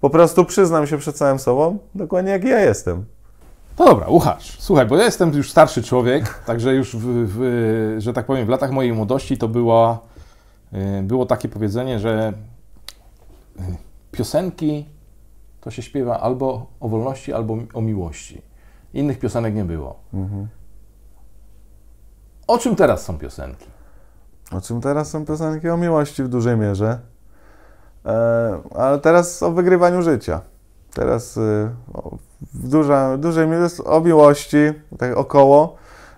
[SPEAKER 1] po prostu przyznam się przed samym sobą, dokładnie jak ja jestem.
[SPEAKER 2] No dobra, Łukasz, słuchaj, bo ja jestem już starszy człowiek, także już, w, w, że tak powiem, w latach mojej młodości to było y, było takie powiedzenie, że y, piosenki to się śpiewa albo o wolności, albo o miłości. Innych piosenek nie było. Mhm. O czym teraz są piosenki?
[SPEAKER 1] O czym teraz są piosenki o miłości w dużej mierze. E, ale teraz o wygrywaniu życia. Teraz y, w, duża, dużej mierze o miłości, tak około,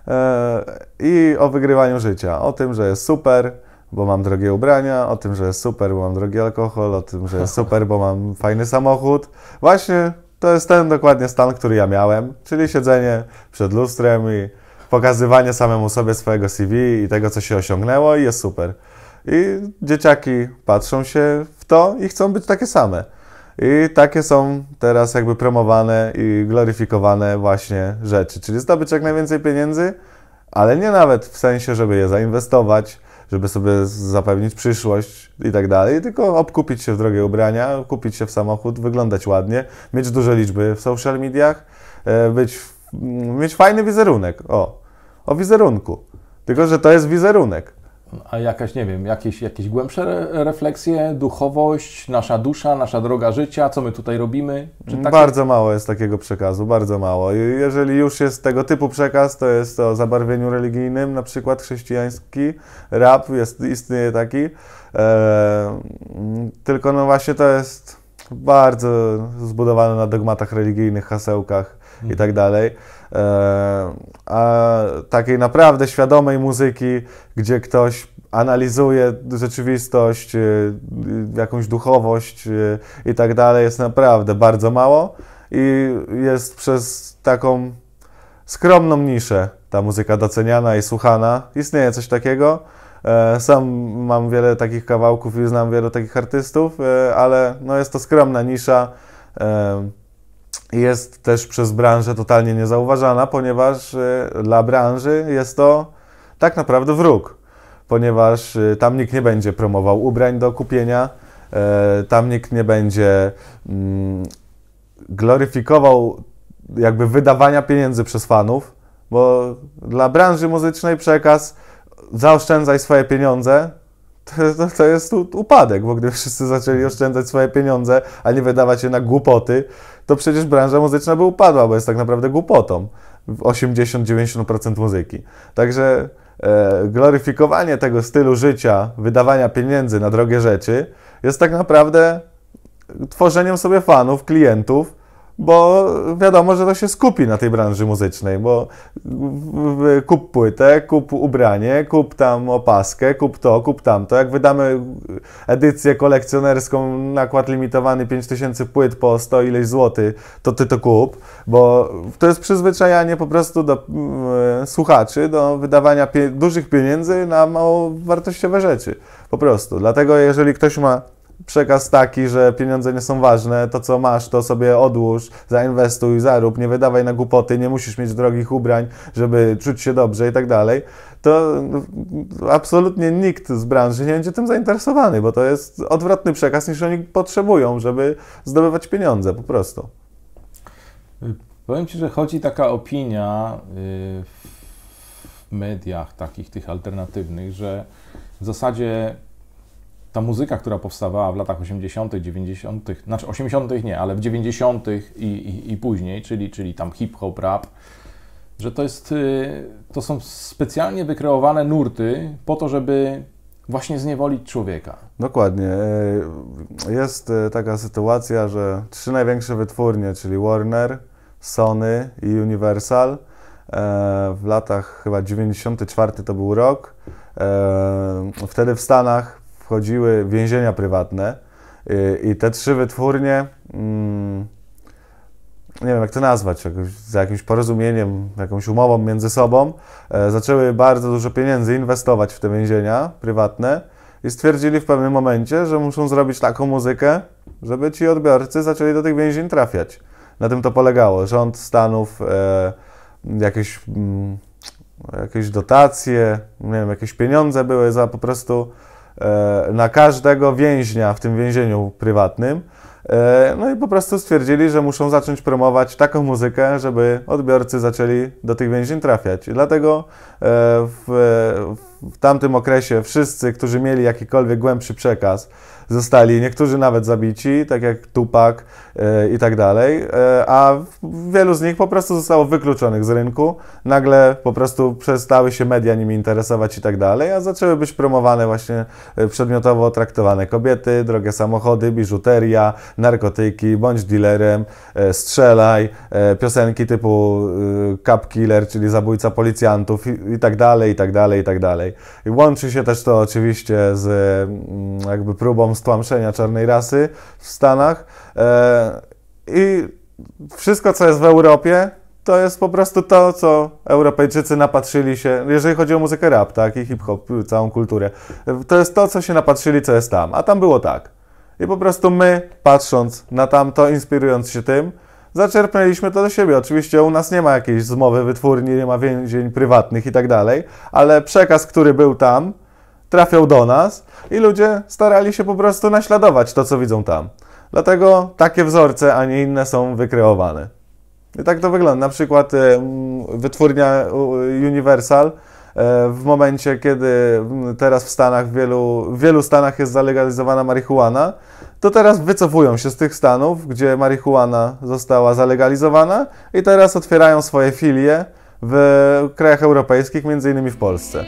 [SPEAKER 1] e, i o wygrywaniu życia. O tym, że jest super, bo mam drogie ubrania, o tym, że jest super, bo mam drogi alkohol, o tym, że jest super, bo mam fajny samochód. Właśnie to jest ten dokładnie stan, który ja miałem, czyli siedzenie przed lustrem i pokazywanie samemu sobie swojego CV i tego, co się osiągnęło i jest super. I dzieciaki patrzą się w to i chcą być takie same. I takie są teraz jakby promowane i gloryfikowane właśnie rzeczy, czyli zdobyć jak najwięcej pieniędzy, ale nie nawet w sensie, żeby je zainwestować, żeby sobie zapewnić przyszłość i tak dalej, tylko obkupić się w drogie ubrania, kupić się w samochód, wyglądać ładnie, mieć duże liczby w social mediach, e, być, mieć fajny wizerunek. O, o wizerunku. Tylko, że to jest wizerunek.
[SPEAKER 2] A jakaś, nie wiem, jakieś, jakieś głębsze refleksje, duchowość, nasza dusza, nasza droga życia, co my tutaj robimy? Takie... Bardzo
[SPEAKER 1] mało jest takiego przekazu, bardzo mało. Jeżeli już jest tego typu przekaz, to jest o zabarwieniu religijnym, na przykład chrześcijański, rap jest, istnieje taki. Eee, tylko no właśnie to jest bardzo zbudowane na dogmatach religijnych, hasełkach mhm. i tak mhm. dalej. E, a takiej naprawdę świadomej muzyki, gdzie ktoś analizuje rzeczywistość, e, jakąś duchowość e, i tak dalej, jest naprawdę bardzo mało i jest przez taką skromną niszę ta muzyka doceniana i słuchana. Istnieje coś takiego. Sam mam wiele takich kawałków i znam wielu takich artystów, ale no jest to skromna nisza jest też przez branżę totalnie niezauważana, ponieważ y, dla branży jest to tak naprawdę wróg, ponieważ y, tam nikt nie będzie promował ubrań do kupienia, e, tam nikt nie będzie mm, gloryfikował jakby wydawania pieniędzy przez fanów, bo dla branży muzycznej przekaz zaoszczędzaj swoje pieniądze, to, to jest upadek, bo gdyby wszyscy zaczęli mhm. oszczędzać swoje pieniądze, a nie wydawać je na głupoty, to przecież branża muzyczna by upadła, bo jest tak naprawdę głupotą. 80-90% muzyki. Także e, gloryfikowanie tego stylu życia, wydawania pieniędzy na drogie rzeczy, jest tak naprawdę tworzeniem sobie fanów, klientów, bo wiadomo, że to się skupi na tej branży muzycznej, bo kup płytę, kup ubranie, kup tam opaskę, kup to, kup tamto. Jak wydamy edycję kolekcjonerską, nakład limitowany 5000 płyt po 100 ileś złoty, to ty to kup, bo to jest przyzwyczajanie po prostu do słuchaczy, do wydawania pie dużych pieniędzy na mało wartościowe rzeczy. Po prostu. Dlatego jeżeli ktoś ma przekaz taki, że pieniądze nie są ważne, to co masz, to sobie odłóż, zainwestuj, zarób, nie wydawaj na głupoty, nie musisz mieć drogich ubrań, żeby czuć się dobrze i tak dalej, to no, absolutnie nikt z branży nie będzie tym zainteresowany, bo to jest odwrotny przekaz niż oni potrzebują, żeby zdobywać pieniądze po prostu.
[SPEAKER 2] Powiem Ci, że chodzi taka opinia y, w mediach takich tych alternatywnych, że w zasadzie ta muzyka, która powstawała w latach 80., 90., znaczy 80. nie, ale w 90. I, i, i później, czyli, czyli tam hip-hop, rap, że to, jest, y, to są specjalnie wykreowane nurty po to, żeby właśnie zniewolić człowieka.
[SPEAKER 1] Dokładnie. Y, jest y, taka sytuacja, że trzy największe wytwórnie, czyli Warner, Sony i Universal, e, w latach chyba 94 to był rok, e, wtedy w Stanach wchodziły więzienia prywatne y, i te trzy wytwórnie, mm, nie wiem jak to nazwać, jakoś, za jakimś porozumieniem, jakąś umową między sobą, e, zaczęły bardzo dużo pieniędzy inwestować w te więzienia prywatne i stwierdzili w pewnym momencie, że muszą zrobić taką muzykę, żeby ci odbiorcy zaczęli do tych więzień trafiać. Na tym to polegało. Rząd Stanów, e, jakieś mm, jakieś dotacje, nie wiem, jakieś pieniądze były za po prostu E, na każdego więźnia w tym więzieniu prywatnym. E, no i po prostu stwierdzili, że muszą zacząć promować taką muzykę, żeby odbiorcy zaczęli do tych więzień trafiać. I dlatego e, w, w w tamtym okresie wszyscy, którzy mieli jakikolwiek głębszy przekaz, zostali niektórzy nawet zabici, tak jak Tupak e, i tak dalej, e, a wielu z nich po prostu zostało wykluczonych z rynku. Nagle po prostu przestały się media nimi interesować i tak dalej, a zaczęły być promowane właśnie e, przedmiotowo traktowane kobiety, drogie samochody, biżuteria, narkotyki, bądź dealerem, strzelaj, piosenki typu Cup Killer, czyli zabójca policjantów i, i tak dalej, i tak dalej, i tak dalej. I łączy się też to oczywiście z mm, jakby próbą stłamszenia czarnej rasy w Stanach. E, I wszystko, co jest w Europie, to jest po prostu to, co Europejczycy napatrzyli się, jeżeli chodzi o muzykę rap, tak, i hip-hop, całą kulturę. To jest to, co się napatrzyli, co jest tam. A tam było tak. I po prostu my, patrząc na tamto, inspirując się tym, zaczerpnęliśmy to do siebie. Oczywiście u nas nie ma jakiejś zmowy wytwórni, nie ma więzień prywatnych i tak dalej, ale przekaz, który był tam, trafiał do nas i ludzie starali się po prostu naśladować to, co widzą tam. Dlatego takie wzorce, a nie inne są wykreowane. I tak to wygląda. Na przykład y, wytwórnia Universal y, w momencie, kiedy teraz w Stanach, w wielu, w wielu Stanach jest zalegalizowana marihuana, to teraz wycofują się z tych stanów, gdzie marihuana została zalegalizowana i teraz otwierają swoje filie w krajach europejskich, między innymi w Polsce.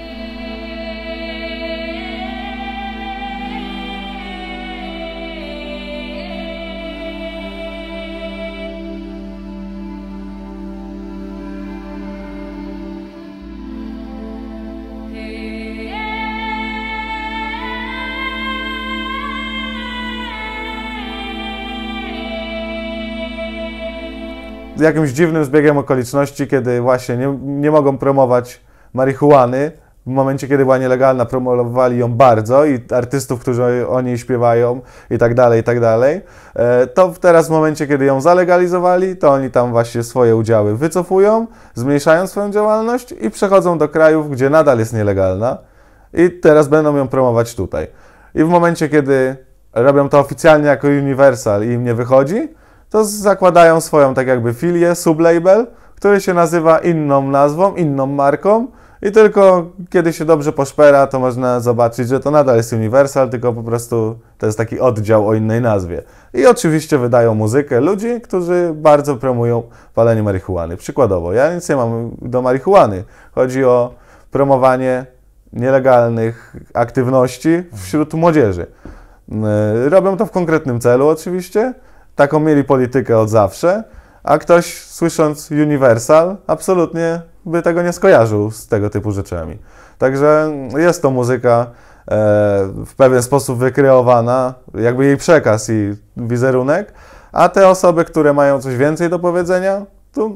[SPEAKER 1] jakimś dziwnym zbiegiem okoliczności, kiedy właśnie nie, nie mogą promować marihuany, w momencie, kiedy była nielegalna, promowali ją bardzo i artystów, którzy o niej śpiewają i tak dalej, i tak dalej. E, to teraz w momencie, kiedy ją zalegalizowali, to oni tam właśnie swoje udziały wycofują, zmniejszają swoją działalność i przechodzą do krajów, gdzie nadal jest nielegalna i teraz będą ją promować tutaj. I w momencie, kiedy robią to oficjalnie jako Universal i im nie wychodzi, to zakładają swoją tak jakby filię, sublabel, który się nazywa inną nazwą, inną marką i tylko kiedy się dobrze poszpera, to można zobaczyć, że to nadal jest Universal, tylko po prostu to jest taki oddział o innej nazwie. I oczywiście wydają muzykę ludzi, którzy bardzo promują palenie marihuany. Przykładowo, ja nic nie mam do marihuany. Chodzi o promowanie nielegalnych aktywności wśród młodzieży. E, robią to w konkretnym celu oczywiście, Taką mieli politykę od zawsze, a ktoś słysząc Universal absolutnie by tego nie skojarzył z tego typu rzeczami. Także jest to muzyka e, w pewien sposób wykreowana, jakby jej przekaz i wizerunek, a te osoby, które mają coś więcej do powiedzenia, to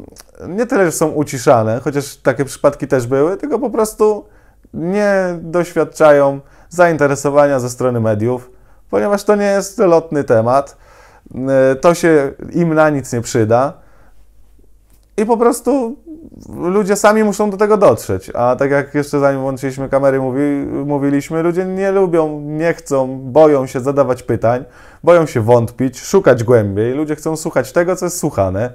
[SPEAKER 1] nie tyle, że są uciszane, chociaż takie przypadki też były, tylko po prostu nie doświadczają zainteresowania ze strony mediów, ponieważ to nie jest lotny temat. E, to się im na nic nie przyda. I po prostu ludzie sami muszą do tego dotrzeć. A tak jak jeszcze zanim włączyliśmy kamery, mówi, mówiliśmy, ludzie nie lubią, nie chcą, boją się zadawać pytań, boją się wątpić, szukać głębiej. Ludzie chcą słuchać tego, co jest słuchane,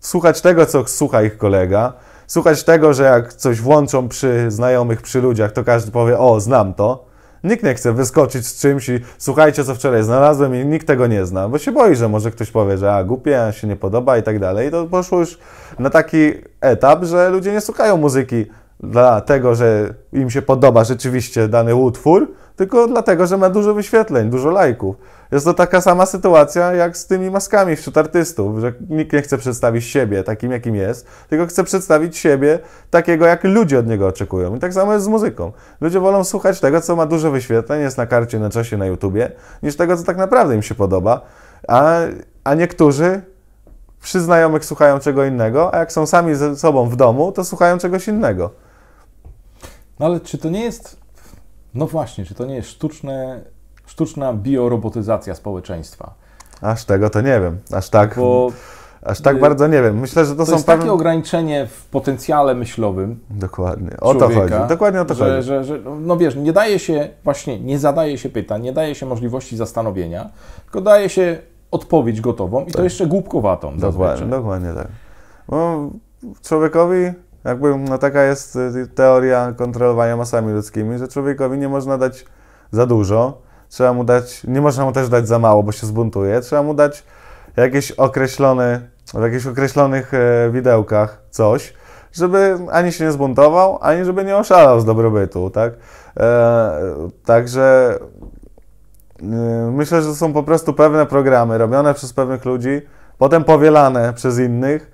[SPEAKER 1] słuchać tego, co słucha ich kolega, słuchać tego, że jak coś włączą przy znajomych, przy ludziach, to każdy powie: O, znam to. Nikt nie chce wyskoczyć z czymś i słuchajcie, co wczoraj znalazłem i nikt tego nie zna, bo się boi, że może ktoś powie, że a głupie, a się nie podoba i tak dalej. I to poszło już na taki etap, że ludzie nie słuchają muzyki dlatego, że im się podoba rzeczywiście dany utwór, tylko dlatego, że ma dużo wyświetleń, dużo lajków. Jest to taka sama sytuacja jak z tymi maskami wśród artystów, że nikt nie chce przedstawić siebie takim, jakim jest, tylko chce przedstawić siebie takiego, jak ludzie od niego oczekują. I tak samo jest z muzyką. Ludzie wolą słuchać tego, co ma dużo wyświetleń, jest na karcie, na czasie, na YouTubie, niż tego, co tak naprawdę im się podoba. A, a niektórzy przy znajomych słuchają czego innego, a jak są sami ze sobą w domu, to słuchają czegoś innego.
[SPEAKER 2] No ale czy to nie jest, no właśnie, czy to nie jest sztuczne, sztuczna biorobotyzacja społeczeństwa? Aż tego to nie wiem, aż tak. Bo aż tak y, bardzo nie wiem. Myślę, że to, to są jest pewne... takie ograniczenie w potencjale myślowym. Dokładnie. O to chodzi. Dokładnie o to że, chodzi. Że, że, no wiesz, nie daje się, właśnie nie zadaje się pytań, nie daje się możliwości zastanowienia, tylko daje się odpowiedź gotową i tak. to jeszcze głupkowatą. Dokładnie, dokładnie tak. No, człowiekowi
[SPEAKER 1] jakby, no taka jest y, y, teoria kontrolowania masami ludzkimi, że człowiekowi nie można dać za dużo, trzeba mu dać, nie można mu też dać za mało, bo się zbuntuje, trzeba mu dać jakieś określone, w jakichś określonych e, widełkach coś, żeby ani się nie zbuntował, ani żeby nie oszalał z dobrobytu, tak? E, także e, myślę, że to są po prostu pewne programy robione przez pewnych ludzi, potem powielane przez innych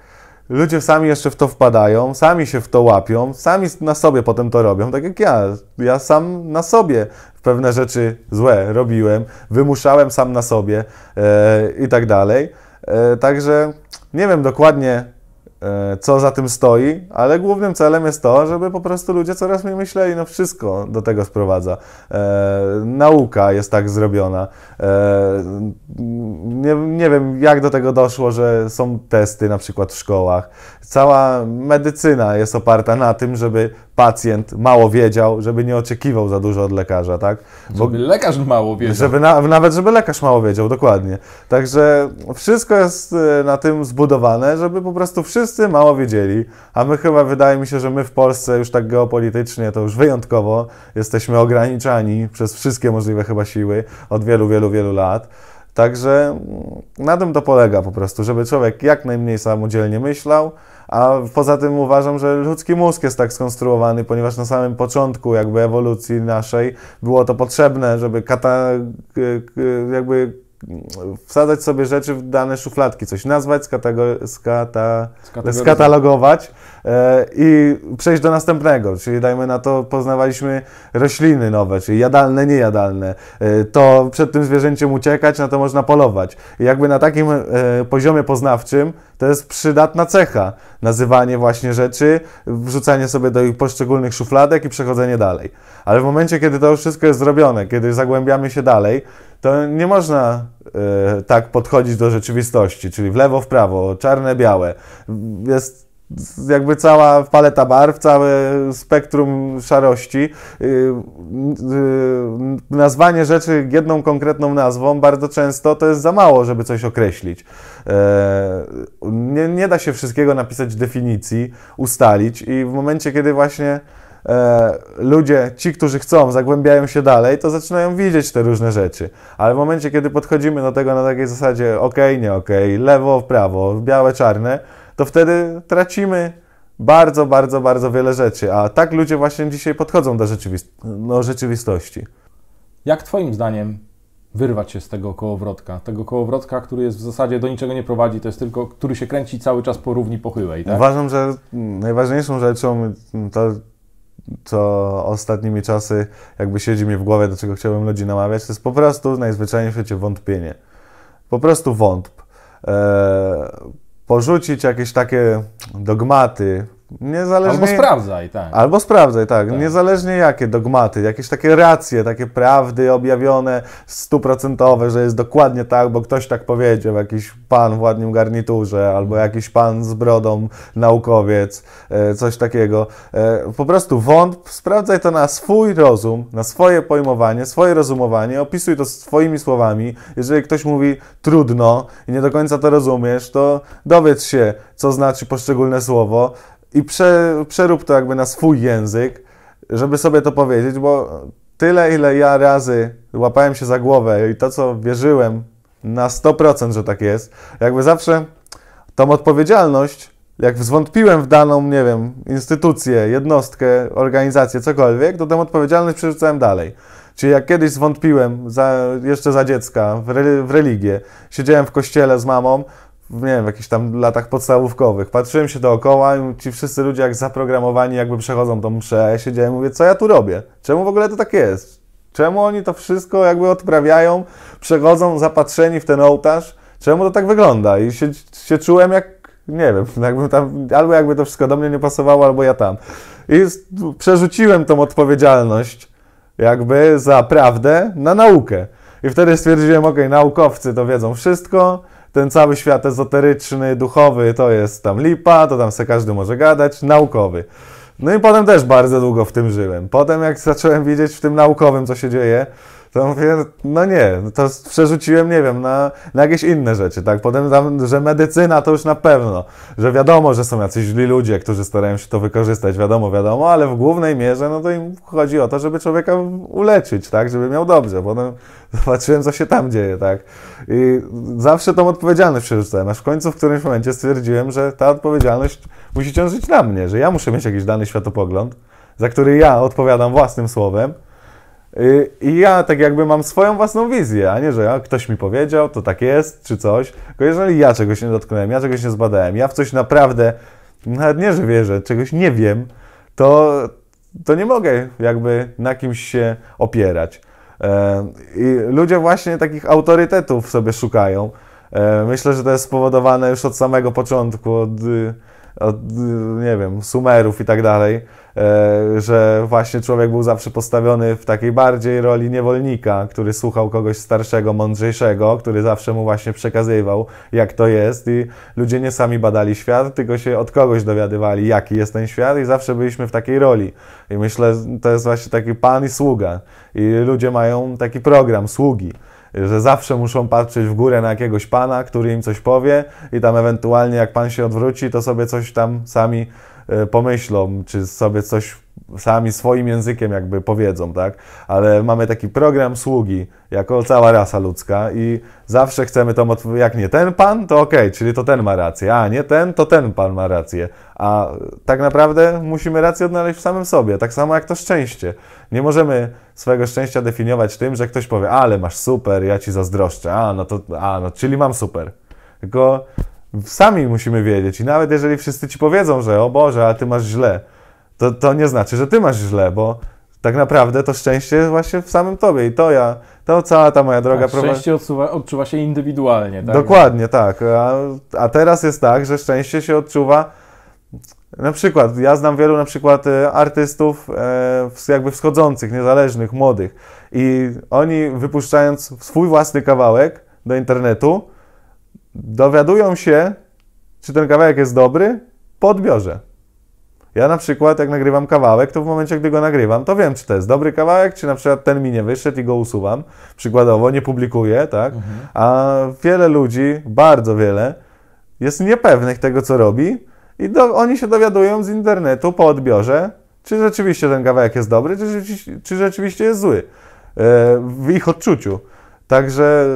[SPEAKER 1] Ludzie sami jeszcze w to wpadają, sami się w to łapią, sami na sobie potem to robią, tak jak ja. Ja sam na sobie pewne rzeczy złe robiłem, wymuszałem sam na sobie e, i tak dalej. E, także nie wiem dokładnie, E, co za tym stoi, ale głównym celem jest to, żeby po prostu ludzie coraz mniej myśleli, no wszystko do tego sprowadza. E, nauka jest tak zrobiona. E, nie, nie wiem, jak do tego doszło, że są testy na przykład w szkołach. Cała medycyna jest oparta na tym, żeby pacjent mało wiedział, żeby nie oczekiwał za dużo od lekarza, tak? Bo, żeby
[SPEAKER 2] lekarz mało wiedział. Żeby
[SPEAKER 1] na, nawet, żeby lekarz mało wiedział, dokładnie. Także wszystko jest e, na tym zbudowane, żeby po prostu wszyscy mało wiedzieli, a my chyba, wydaje mi się, że my w Polsce już tak geopolitycznie, to już wyjątkowo jesteśmy ograniczani przez wszystkie możliwe chyba siły od wielu, wielu, wielu lat. Także mm, na tym to polega po prostu, żeby człowiek jak najmniej samodzielnie myślał, a poza tym uważam, że ludzki mózg jest tak skonstruowany, ponieważ na samym początku jakby ewolucji naszej było to potrzebne, żeby kata, jakby wsadzać sobie rzeczy w dane szufladki, coś nazwać, skatego, skata, skatalogować, E, i przejść do następnego, czyli dajmy na to, poznawaliśmy rośliny nowe, czyli jadalne, niejadalne. E, to przed tym zwierzęciem uciekać, na to można polować. I jakby na takim e, poziomie poznawczym to jest przydatna cecha. Nazywanie właśnie rzeczy, wrzucanie sobie do ich poszczególnych szufladek i przechodzenie dalej. Ale w momencie, kiedy to już wszystko jest zrobione, kiedy zagłębiamy się dalej, to nie można tak podchodzić do rzeczywistości, czyli w lewo, w prawo, czarne, białe. Jest jakby cała paleta barw, całe spektrum szarości. Y, y, nazwanie rzeczy jedną konkretną nazwą bardzo często to jest za mało, żeby coś określić. E, nie, nie da się wszystkiego napisać definicji, ustalić i w momencie, kiedy właśnie e, ludzie, ci, którzy chcą, zagłębiają się dalej, to zaczynają widzieć te różne rzeczy. Ale w momencie, kiedy podchodzimy do tego na takiej zasadzie ok, nie ok, lewo, prawo, białe, czarne, to wtedy tracimy bardzo, bardzo, bardzo wiele rzeczy. A tak ludzie właśnie dzisiaj podchodzą do, rzeczywist do no, rzeczywistości.
[SPEAKER 2] Jak Twoim zdaniem wyrwać się z tego kołowrotka? Tego kołowrotka, który jest w zasadzie do niczego nie prowadzi, to jest tylko, który się kręci cały czas po równi pochyłej. Tak?
[SPEAKER 1] Uważam, że najważniejszą rzeczą mm, to, co ostatnimi czasy jakby siedzi mi w głowie, do czego chciałbym ludzi namawiać, to jest po prostu najzwyczajniej w świecie wątpienie. Po prostu wątp. Eee porzucić jakieś takie dogmaty, Niezależnie... Albo sprawdzaj, tak. Albo sprawdzaj, tak. tak. Niezależnie jakie dogmaty, jakieś takie racje, takie prawdy objawione, stuprocentowe, że jest dokładnie tak, bo ktoś tak powiedział, jakiś pan w ładnym garniturze, albo jakiś pan z brodą, naukowiec, e, coś takiego. E, po prostu wątp, sprawdzaj to na swój rozum, na swoje pojmowanie, swoje rozumowanie, opisuj to swoimi słowami. Jeżeli ktoś mówi trudno i nie do końca to rozumiesz, to dowiedz się, co znaczy poszczególne słowo, i prze, przerób to jakby na swój język, żeby sobie to powiedzieć, bo tyle, ile ja razy łapałem się za głowę i to, co wierzyłem na 100%, że tak jest, jakby zawsze tą odpowiedzialność, jak zwątpiłem w daną, nie wiem, instytucję, jednostkę, organizację, cokolwiek, to tę odpowiedzialność przerzucałem dalej. Czyli jak kiedyś zwątpiłem za, jeszcze za dziecka w, re, w religię, siedziałem w kościele z mamą, nie wiem, w jakichś tam latach podstawówkowych. Patrzyłem się dookoła i ci wszyscy ludzie jak zaprogramowani jakby przechodzą tą mszę. Ja siedziałem i mówię, co ja tu robię? Czemu w ogóle to tak jest? Czemu oni to wszystko jakby odprawiają, przechodzą zapatrzeni w ten ołtarz? Czemu to tak wygląda? I się, się czułem jak, nie wiem, jakby tam, albo jakby to wszystko do mnie nie pasowało, albo ja tam. I przerzuciłem tą odpowiedzialność jakby za prawdę na naukę. I wtedy stwierdziłem, ok, naukowcy to wiedzą wszystko, ten cały świat ezoteryczny, duchowy, to jest tam lipa, to tam se każdy może gadać, naukowy. No i potem też bardzo długo w tym żyłem. Potem jak zacząłem widzieć w tym naukowym, co się dzieje, to mówię, no nie, no to przerzuciłem, nie wiem, na, na jakieś inne rzeczy, tak? Potem tam, że medycyna to już na pewno, że wiadomo, że są jacyś źli ludzie, którzy starają się to wykorzystać, wiadomo, wiadomo, ale w głównej mierze, no to im chodzi o to, żeby człowieka uleczyć, tak? Żeby miał dobrze. Potem zobaczyłem, co się tam dzieje, tak? I zawsze tą odpowiedzialność przerzucałem, aż w końcu w którymś momencie stwierdziłem, że ta odpowiedzialność musi ciążyć na mnie, że ja muszę mieć jakiś dany światopogląd, za który ja odpowiadam własnym słowem, Y, I ja tak jakby mam swoją własną wizję, a nie, że ja, ktoś mi powiedział, to tak jest, czy coś. Tylko jeżeli ja czegoś nie dotknąłem, ja czegoś nie zbadałem, ja w coś naprawdę, nawet nie, że wierzę, czegoś nie wiem, to, to nie mogę jakby na kimś się opierać. Y, I ludzie właśnie takich autorytetów sobie szukają. Y, myślę, że to jest spowodowane już od samego początku, od, od nie wiem, Sumerów i tak dalej E, że właśnie człowiek był zawsze postawiony w takiej bardziej roli niewolnika, który słuchał kogoś starszego, mądrzejszego, który zawsze mu właśnie przekazywał, jak to jest i ludzie nie sami badali świat, tylko się od kogoś dowiadywali, jaki jest ten świat i zawsze byliśmy w takiej roli. I myślę, to jest właśnie taki pan i sługa. I ludzie mają taki program, sługi że zawsze muszą patrzeć w górę na jakiegoś pana, który im coś powie i tam ewentualnie jak pan się odwróci, to sobie coś tam sami E, pomyślą, czy sobie coś sami swoim językiem jakby powiedzą, tak? Ale mamy taki program sługi, jako cała rasa ludzka i zawsze chcemy to, jak nie ten pan, to okej, okay, czyli to ten ma rację, a nie ten, to ten pan ma rację. A tak naprawdę musimy rację odnaleźć w samym sobie, tak samo jak to szczęście. Nie możemy swojego szczęścia definiować tym, że ktoś powie, ale masz super, ja ci zazdroszczę, a no to, a no, czyli mam super. Tylko sami musimy wiedzieć. I nawet jeżeli wszyscy ci powiedzą, że o Boże, a ty masz źle, to, to nie znaczy, że ty masz źle, bo tak naprawdę to szczęście jest właśnie w samym tobie i to ja, to cała ta moja droga tak, prowadzi... Szczęście
[SPEAKER 2] odsuwa, odczuwa się indywidualnie, tak? Dokładnie,
[SPEAKER 1] tak. A, a, teraz jest tak, że szczęście się odczuwa na przykład, ja znam wielu na przykład e, artystów e, jakby wschodzących, niezależnych, młodych i oni wypuszczając swój własny kawałek do internetu, dowiadują się, czy ten kawałek jest dobry, po odbiorze. Ja na przykład, jak nagrywam kawałek, to w momencie, gdy go nagrywam, to wiem, czy to jest dobry kawałek, czy na przykład ten mi nie wyszedł i go usuwam. Przykładowo, nie publikuję, tak? Mhm. A wiele ludzi, bardzo wiele, jest niepewnych tego, co robi, i do, oni się dowiadują z internetu po odbiorze, czy rzeczywiście ten kawałek jest dobry, czy, czy rzeczywiście jest zły. E, w ich odczuciu. Także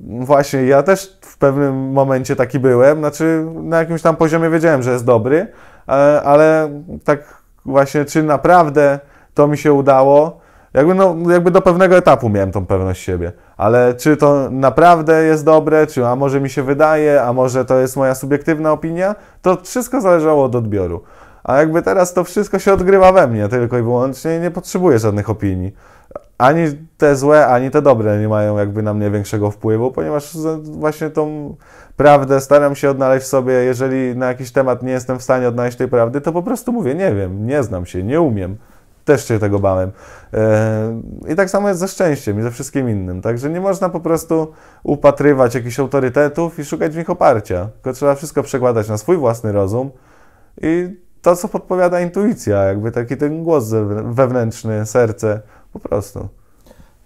[SPEAKER 1] no właśnie ja też w pewnym momencie taki byłem, znaczy na jakimś tam poziomie wiedziałem, że jest dobry, e, ale, tak właśnie, czy naprawdę to mi się udało, jakby, no, jakby do pewnego etapu miałem tą pewność siebie, ale czy to naprawdę jest dobre, czy a może mi się wydaje, a może to jest moja subiektywna opinia, to wszystko zależało od odbioru. A jakby teraz to wszystko się odgrywa we mnie tylko i wyłącznie i nie potrzebuję żadnych opinii ani te złe, ani te dobre nie mają jakby na mnie większego wpływu, ponieważ właśnie tą prawdę staram się odnaleźć sobie. Jeżeli na jakiś temat nie jestem w stanie odnaleźć tej prawdy, to po prostu mówię, nie wiem, nie znam się, nie umiem. Też się tego bałem. E, I tak samo jest ze szczęściem i ze wszystkim innym. Także nie można po prostu upatrywać jakichś autorytetów i szukać w nich oparcia. Tylko trzeba wszystko przekładać na swój własny rozum i to, co podpowiada intuicja, jakby taki ten głos wewnętrzny, serce po prostu.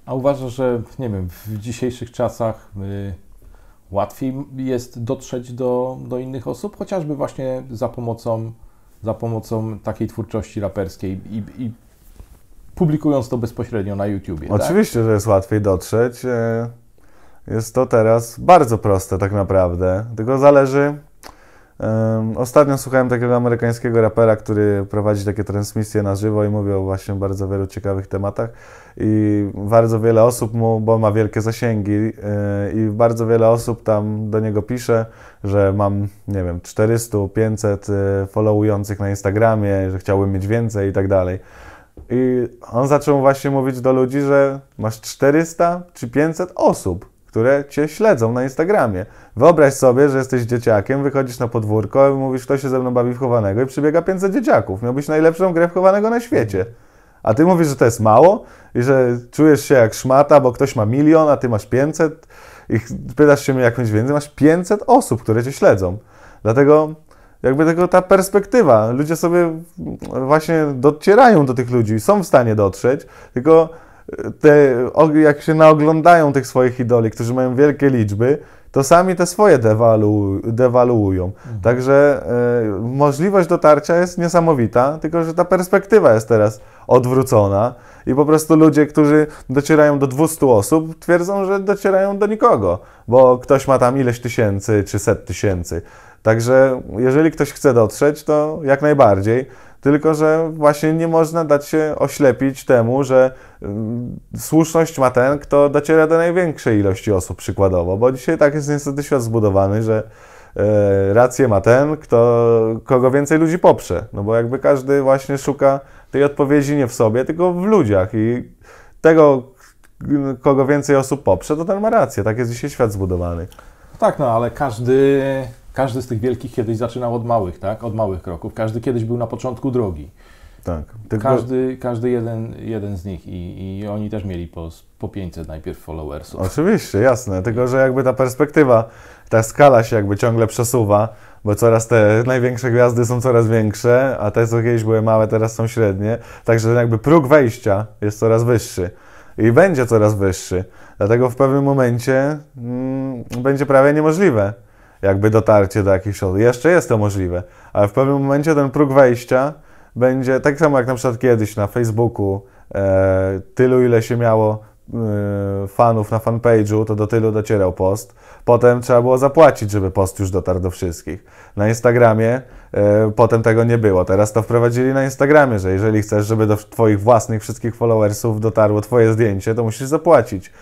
[SPEAKER 2] A uważasz, że nie wiem, w dzisiejszych czasach y, łatwiej jest dotrzeć do, do innych osób, chociażby właśnie za pomocą, za pomocą takiej twórczości raperskiej i, i publikując to bezpośrednio na YouTubie. Tak? Oczywiście, tak? że jest łatwiej dotrzeć. E,
[SPEAKER 1] jest to teraz bardzo proste tak naprawdę, tylko zależy Um, ostatnio słuchałem takiego amerykańskiego rapera, który prowadzi takie transmisje na żywo i mówi o właśnie bardzo wielu ciekawych tematach. I bardzo wiele osób mu, bo ma wielkie zasięgi, yy, i bardzo wiele osób tam do niego pisze, że mam, nie wiem, 400, 500 e, followujących na Instagramie, że chciałbym mieć więcej i tak dalej. I on zaczął właśnie mówić do ludzi, że masz 400 czy 500 osób które cię śledzą na Instagramie. Wyobraź sobie, że jesteś dzieciakiem, wychodzisz na podwórko i mówisz, kto się ze mną bawi w chowanego i przybiega 500 dzieciaków. Miałbyś najlepszą grę w chowanego na świecie. A ty mówisz, że to jest mało i że czujesz się jak szmata, bo ktoś ma milion, a ty masz 500 i pytasz się jakąś więcej, masz 500 osób, które cię śledzą. Dlatego jakby tego ta perspektywa. Ludzie sobie właśnie docierają do tych ludzi, są w stanie dotrzeć, tylko te, jak się naoglądają tych swoich idoli, którzy mają wielkie liczby, to sami te swoje dewalu, dewaluują. Mhm. Także y, możliwość dotarcia jest niesamowita, tylko że ta perspektywa jest teraz odwrócona i po prostu ludzie, którzy docierają do 200 osób, twierdzą, że docierają do nikogo, bo ktoś ma tam ileś tysięcy czy set tysięcy. Także jeżeli ktoś chce dotrzeć, to jak najbardziej. Tylko, że właśnie nie można dać się oślepić temu, że mm, słuszność ma ten, kto dociera do największej ilości osób przykładowo, bo dzisiaj tak jest niestety świat zbudowany, że e, rację ma ten, kto, kogo więcej ludzi poprze. No bo jakby każdy właśnie szuka tej odpowiedzi nie w sobie, tylko w ludziach i tego, kogo więcej osób poprze, to ten ma rację. Tak jest dzisiaj świat zbudowany.
[SPEAKER 2] Tak, no ale każdy każdy z tych wielkich kiedyś zaczynał od małych, tak? Od małych kroków. Każdy kiedyś był na początku drogi. Tak. Każdy, każdy jeden, jeden z nich i, i oni też mieli po, po 500 najpierw followersów.
[SPEAKER 1] Oczywiście, jasne. Tylko, że jakby ta perspektywa, ta skala się jakby ciągle przesuwa, bo coraz te największe gwiazdy są coraz większe, a te, co kiedyś były małe, teraz są średnie. Także jakby próg wejścia jest coraz wyższy i będzie coraz wyższy. Dlatego w pewnym momencie mm, będzie prawie niemożliwe jakby dotarcie do jakichś osób. Jeszcze jest to możliwe, ale w pewnym momencie ten próg wejścia będzie tak samo jak na przykład kiedyś na Facebooku, e, tylu ile się miało e, fanów na fanpage'u, to do tylu docierał post. Potem trzeba było zapłacić, żeby post już dotarł do wszystkich. Na Instagramie e, potem tego nie było. Teraz to wprowadzili na Instagramie, że jeżeli chcesz, żeby do Twoich własnych wszystkich followersów dotarło Twoje zdjęcie, to musisz zapłacić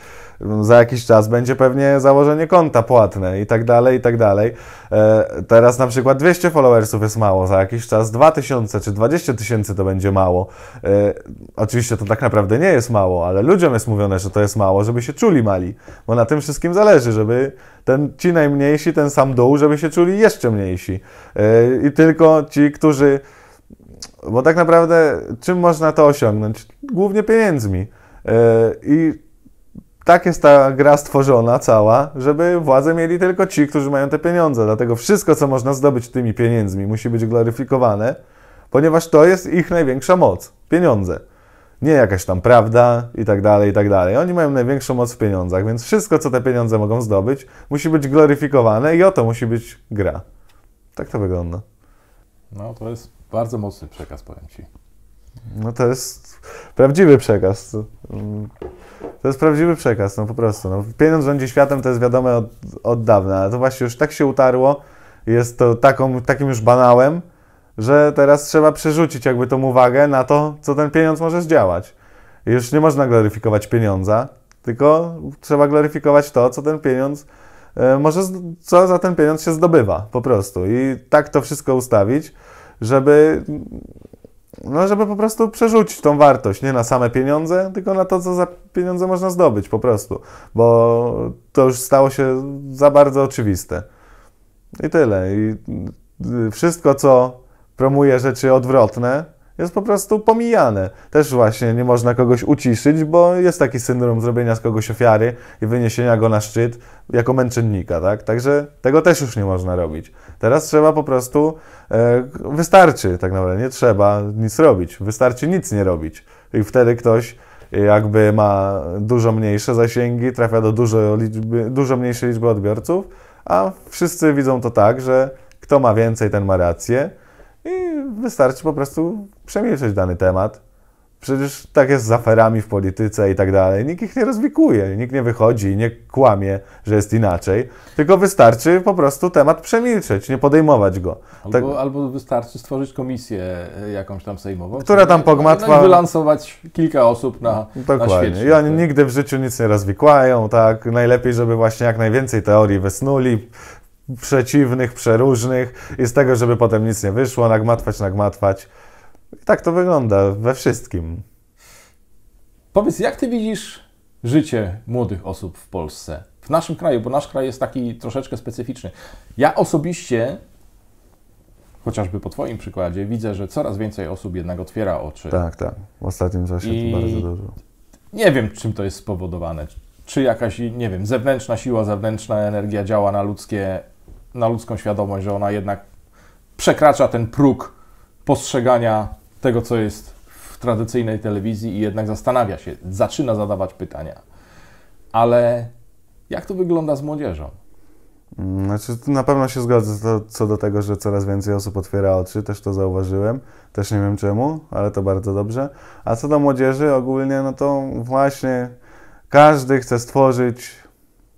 [SPEAKER 1] za jakiś czas będzie pewnie założenie konta płatne i tak dalej, i tak dalej. E, teraz na przykład 200 followersów jest mało, za jakiś czas 2000 czy 20 tysięcy to będzie mało. E, oczywiście to tak naprawdę nie jest mało, ale ludziom jest mówione, że to jest mało, żeby się czuli mali, bo na tym wszystkim zależy, żeby ten, ci najmniejsi, ten sam dół, żeby się czuli jeszcze mniejsi. E, I tylko ci, którzy bo tak naprawdę czym można to osiągnąć? Głównie pieniędzmi. I tak jest ta gra stworzona cała, żeby władzę mieli tylko ci, którzy mają te pieniądze. Dlatego wszystko, co można zdobyć tymi pieniędzmi, musi być gloryfikowane, ponieważ to jest ich największa moc pieniądze. Nie jakaś tam prawda i tak dalej, i tak dalej. Oni mają największą moc w pieniądzach, więc wszystko, co te pieniądze mogą zdobyć, musi być gloryfikowane i oto musi być gra. Tak to wygląda.
[SPEAKER 2] No, to jest bardzo mocny przekaz, powiem Ci.
[SPEAKER 1] No to jest prawdziwy przekaz. To jest prawdziwy przekaz, no po prostu. No, pieniądz rządzi światem, to jest wiadome od, od dawna, ale to właśnie już tak się utarło, jest to taką, takim już banałem, że teraz trzeba przerzucić jakby tą uwagę na to, co ten pieniądz może zdziałać. Już nie można gloryfikować pieniądza, tylko trzeba gloryfikować to, co ten pieniądz e, może, co za ten pieniądz się zdobywa po prostu. I tak to wszystko ustawić, żeby no żeby po prostu przerzucić tą wartość nie na same pieniądze, tylko na to, co za pieniądze można zdobyć po prostu, bo to już stało się za bardzo oczywiste. I tyle. I y, wszystko, co promuje rzeczy odwrotne, jest po prostu pomijane. Też właśnie nie można kogoś uciszyć, bo jest taki syndrom zrobienia z kogoś ofiary i wyniesienia go na szczyt jako męczennika, tak? Także tego też już nie można robić. Teraz trzeba po prostu, e, wystarczy tak naprawdę, nie trzeba nic robić, wystarczy nic nie robić. I wtedy ktoś e, jakby ma dużo mniejsze zasięgi, trafia do dużo, liczby, dużo mniejszej liczby odbiorców, a wszyscy widzą to tak, że kto ma więcej, ten ma rację. I wystarczy po prostu przemilczeć dany temat. Przecież tak jest z aferami w polityce i tak dalej. Nikt ich nie rozwikuje, nikt nie wychodzi, nie kłamie, że jest inaczej, tylko wystarczy po prostu temat przemilczeć, nie podejmować go. Albo, tak,
[SPEAKER 2] albo wystarczy stworzyć komisję e, jakąś tam sejmową, która tam pogmatwa. No I wylansować kilka osób na, Dokładnie. na świecie. I
[SPEAKER 1] oni nigdy w życiu nic nie rozwikłają, tak? Najlepiej, żeby właśnie jak najwięcej teorii wysnuli, przeciwnych, przeróżnych i z tego, żeby potem nic nie wyszło, nagmatwać, nagmatwać. I
[SPEAKER 2] tak to wygląda we wszystkim. Powiedz, jak ty widzisz życie młodych osób w Polsce? W naszym kraju, bo nasz kraj jest taki troszeczkę specyficzny. Ja osobiście, chociażby po Twoim przykładzie, widzę, że coraz więcej osób jednak otwiera oczy. Tak, tak. W ostatnim czasie I... to bardzo dużo. Nie wiem, czym to jest spowodowane. Czy jakaś, nie wiem, zewnętrzna siła, zewnętrzna energia działa na, ludzkie, na ludzką świadomość, że ona jednak przekracza ten próg postrzegania tego, co jest w tradycyjnej telewizji i jednak zastanawia się, zaczyna zadawać pytania. Ale jak to wygląda z młodzieżą?
[SPEAKER 1] Znaczy, na pewno się zgodzę to, co do tego, że coraz więcej osób otwiera oczy, też to zauważyłem, też nie wiem czemu, ale to bardzo dobrze. A co do młodzieży ogólnie, no to właśnie każdy chce stworzyć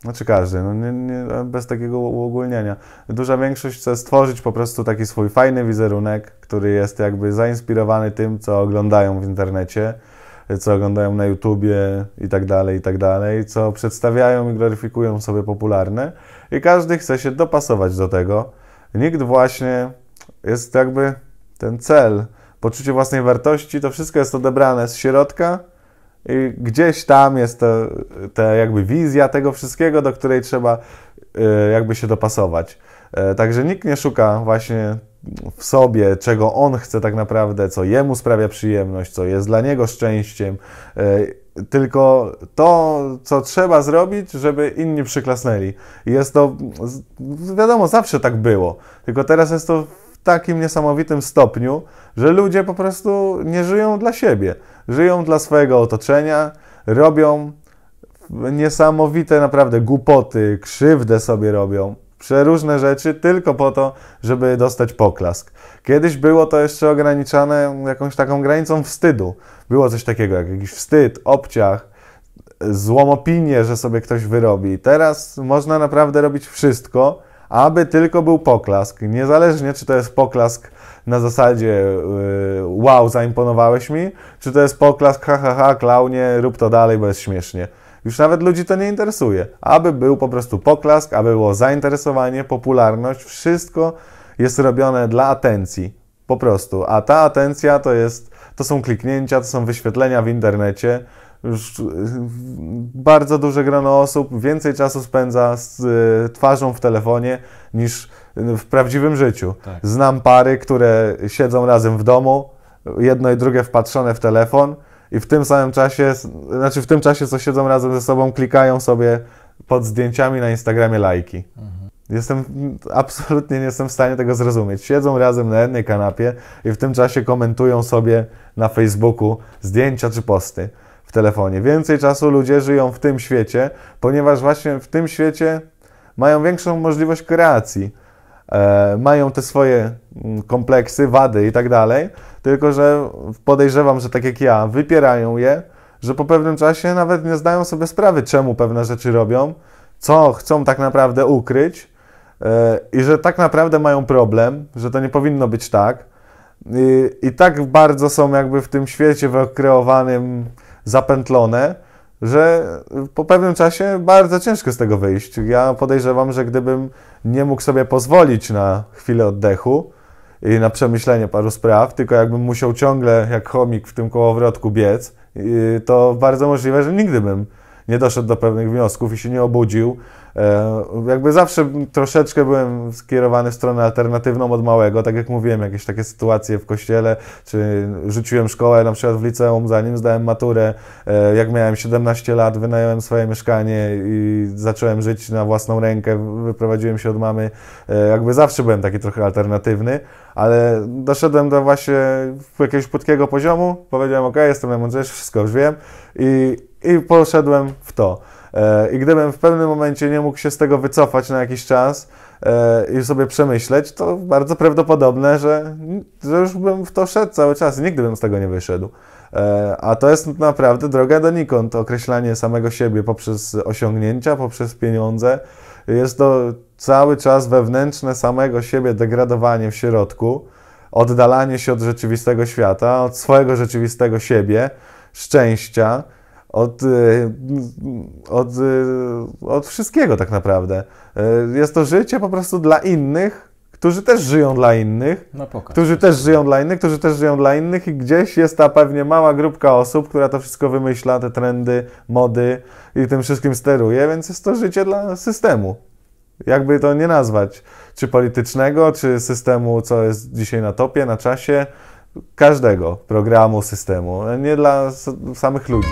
[SPEAKER 1] znaczy każdy, no nie, nie, bez takiego uogólnienia. Duża większość chce stworzyć po prostu taki swój fajny wizerunek, który jest jakby zainspirowany tym, co oglądają w internecie, co oglądają na YouTubie i tak dalej, i tak dalej, co przedstawiają i gloryfikują sobie popularne i każdy chce się dopasować do tego. Nikt właśnie jest jakby ten cel, poczucie własnej wartości, to wszystko jest odebrane z środka, Y, gdzieś tam jest ta, ta jakby wizja tego wszystkiego, do której trzeba y, jakby się dopasować. E, także nikt nie szuka właśnie w sobie, czego on chce tak naprawdę, co jemu sprawia przyjemność, co jest dla niego szczęściem, e, tylko to, co trzeba zrobić, żeby inni przyklasnęli. Jest to, wiadomo, zawsze tak było, tylko teraz jest to w takim niesamowitym stopniu, że ludzie po prostu nie żyją dla siebie. Żyją dla swojego otoczenia, robią niesamowite naprawdę głupoty, krzywdę sobie robią, przeróżne rzeczy tylko po to, żeby dostać poklask. Kiedyś było to jeszcze ograniczane jakąś taką granicą wstydu. Było coś takiego jak jakiś wstyd, obciach, złą opinię, że sobie ktoś wyrobi. Teraz można naprawdę robić wszystko, aby tylko był poklask. Niezależnie, czy to jest poklask na zasadzie y, wow, zaimponowałeś mi, czy to jest poklask ha, ha, ha, klaunie, rób to dalej, bo jest śmiesznie. Już nawet ludzi to nie interesuje. Aby był po prostu poklask, aby było zainteresowanie, popularność, wszystko jest robione dla atencji. Po prostu. A ta atencja to jest, to są kliknięcia, to są wyświetlenia w internecie, już bardzo duże grono osób więcej czasu spędza z y, twarzą w telefonie niż w prawdziwym życiu. Tak. Znam pary, które siedzą razem w domu, jedno i drugie wpatrzone w telefon i w tym samym czasie, znaczy w tym czasie, co siedzą razem ze sobą, klikają sobie pod zdjęciami na Instagramie lajki. Mhm. Jestem, absolutnie nie jestem w stanie tego zrozumieć. Siedzą razem na jednej kanapie i w tym czasie komentują sobie na Facebooku zdjęcia czy posty telefonie. Więcej czasu ludzie żyją w tym świecie, ponieważ właśnie w tym świecie mają większą możliwość kreacji. E, mają te swoje mm, kompleksy, wady i tak dalej, tylko że podejrzewam, że tak jak ja, wypierają je, że po pewnym czasie nawet nie zdają sobie sprawy, czemu pewne rzeczy robią, co chcą tak naprawdę ukryć e, i że tak naprawdę mają problem, że to nie powinno być tak. I, i tak bardzo są jakby w tym świecie wykreowanym zapętlone, że po pewnym czasie bardzo ciężko z tego wyjść. Ja podejrzewam, że gdybym nie mógł sobie pozwolić na chwilę oddechu i na przemyślenie paru spraw, tylko jakbym musiał ciągle jak chomik w tym kołowrotku biec, y, to bardzo możliwe, że nigdy bym nie doszedł do pewnych wniosków i się nie obudził E, jakby zawsze troszeczkę byłem skierowany w stronę alternatywną od małego, tak jak mówiłem, jakieś takie sytuacje w kościele, czy rzuciłem szkołę na przykład w liceum, zanim zdałem maturę, e, jak miałem 17 lat, wynająłem swoje mieszkanie i zacząłem żyć na własną rękę, wyprowadziłem się od mamy, e, jakby zawsze byłem taki trochę alternatywny, ale doszedłem do właśnie jakiegoś płytkiego poziomu, powiedziałem, ok, jestem najmądrzejszy, wszystko już wiem i, i poszedłem w to. E, I gdybym w pewnym momencie nie mógł się z tego wycofać na jakiś czas e, i sobie przemyśleć, to bardzo prawdopodobne, że, że już bym w to szedł cały czas i nigdy bym z tego nie wyszedł. E, a to jest naprawdę droga donikąd. Określanie samego siebie poprzez osiągnięcia, poprzez pieniądze. Jest to cały czas wewnętrzne samego siebie degradowanie w środku, oddalanie się od rzeczywistego świata, od swojego rzeczywistego siebie, szczęścia od, y, od, y, od wszystkiego tak naprawdę. Y, jest to życie po prostu dla innych, którzy też żyją dla innych, no którzy też żyją dla innych, którzy też żyją dla innych i gdzieś jest ta pewnie mała grupka osób, która to wszystko wymyśla, te trendy, mody i tym wszystkim steruje, więc jest to życie dla systemu. Jakby to nie nazwać, czy politycznego, czy systemu, co jest dzisiaj na topie, na czasie, każdego programu, systemu, nie dla samych ludzi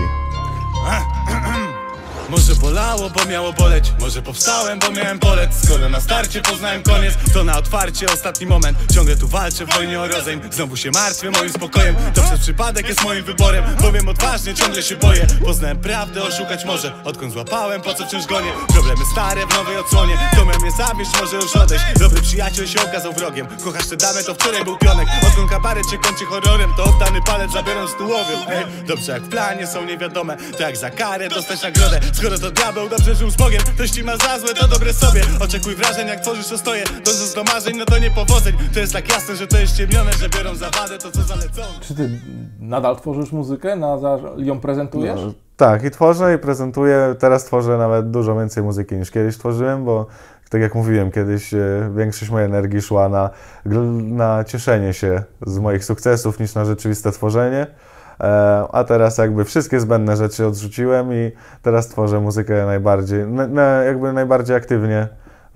[SPEAKER 1] bo miało boleć Może powstałem, bo miałem polec Skoro na starcie poznałem koniec To na otwarcie ostatni moment Ciągle tu walczę w wojnie o rozejm Znowu się martwię moim spokojem To przez przypadek jest moim wyborem Powiem odważnie, ciągle się boję Poznałem prawdę, oszukać może Odkąd złapałem, po co wciąż gonię Problemy stare w
[SPEAKER 2] nowej odsłonie To miał zabić, może już odejść Dobry przyjaciel się okazał wrogiem Kochasz te damy, to wczoraj był pionek Odkąd kabaret się kończy horrorem To oddany
[SPEAKER 1] palec zabieram z tułowiem. Dobrze jak w planie są niewiadome To jak za karę dostać nagrodę Skoro to diabeł, zderzył z Bogiem ci ma za złe, to dobre sobie Oczekuj wrażeń, jak tworzysz ostoje Dążysz do marzeń, no to nie powodzeń To jest tak jasne, że to jest ciemnione Że biorą za wadę to, co zalecone
[SPEAKER 2] Czy ty nadal tworzysz muzykę? Nadal ją prezentujesz? No, tak, i tworzę, i prezentuję.
[SPEAKER 1] Teraz tworzę nawet dużo więcej muzyki niż kiedyś tworzyłem, bo tak jak mówiłem kiedyś, e, większość mojej energii szła na, na cieszenie się z moich sukcesów niż na rzeczywiste tworzenie. E, a teraz jakby wszystkie zbędne rzeczy odrzuciłem i teraz tworzę muzykę najbardziej, na, na, jakby najbardziej aktywnie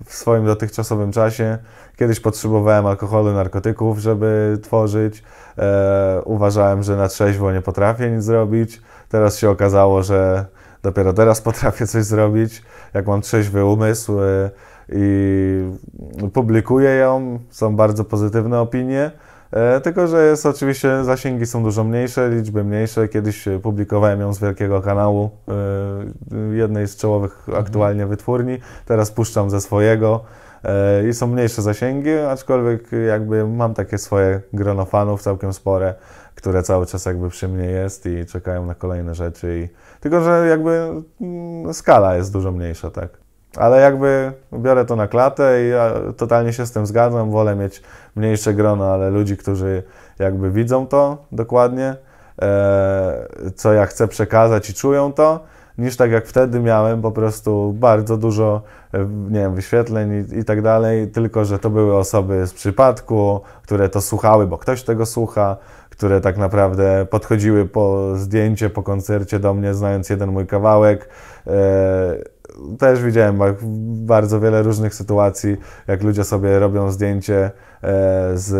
[SPEAKER 1] w swoim dotychczasowym czasie. Kiedyś potrzebowałem alkoholu, narkotyków, żeby tworzyć. E, uważałem, że na trzeźwo nie potrafię nic zrobić. Teraz się okazało, że dopiero teraz potrafię coś zrobić, jak mam trzeźwy umysł e, i publikuję ją. Są bardzo pozytywne opinie. E, tylko, że jest oczywiście, zasięgi są dużo mniejsze, liczby mniejsze. Kiedyś e, publikowałem ją z wielkiego kanału, e, jednej z czołowych mhm. aktualnie wytwórni. Teraz puszczam ze swojego i są mniejsze zasięgi, aczkolwiek jakby mam takie swoje grono fanów całkiem spore, które cały czas jakby przy mnie jest i czekają na kolejne rzeczy. I... Tylko, że jakby mm, skala jest dużo mniejsza, tak. Ale jakby biorę to na klatę i ja totalnie się z tym zgadzam. Wolę mieć mniejsze grono, ale ludzi, którzy jakby widzą to dokładnie, e, co ja chcę przekazać i czują to, niż tak jak wtedy miałem po prostu bardzo dużo, e, nie wiem, wyświetleń i, i, tak dalej, tylko że to były osoby z przypadku, które to słuchały, bo ktoś tego słucha, które tak naprawdę podchodziły po zdjęcie, po koncercie do mnie, znając jeden mój kawałek. E, też widziałem bardzo wiele różnych sytuacji, jak ludzie sobie robią zdjęcie e, z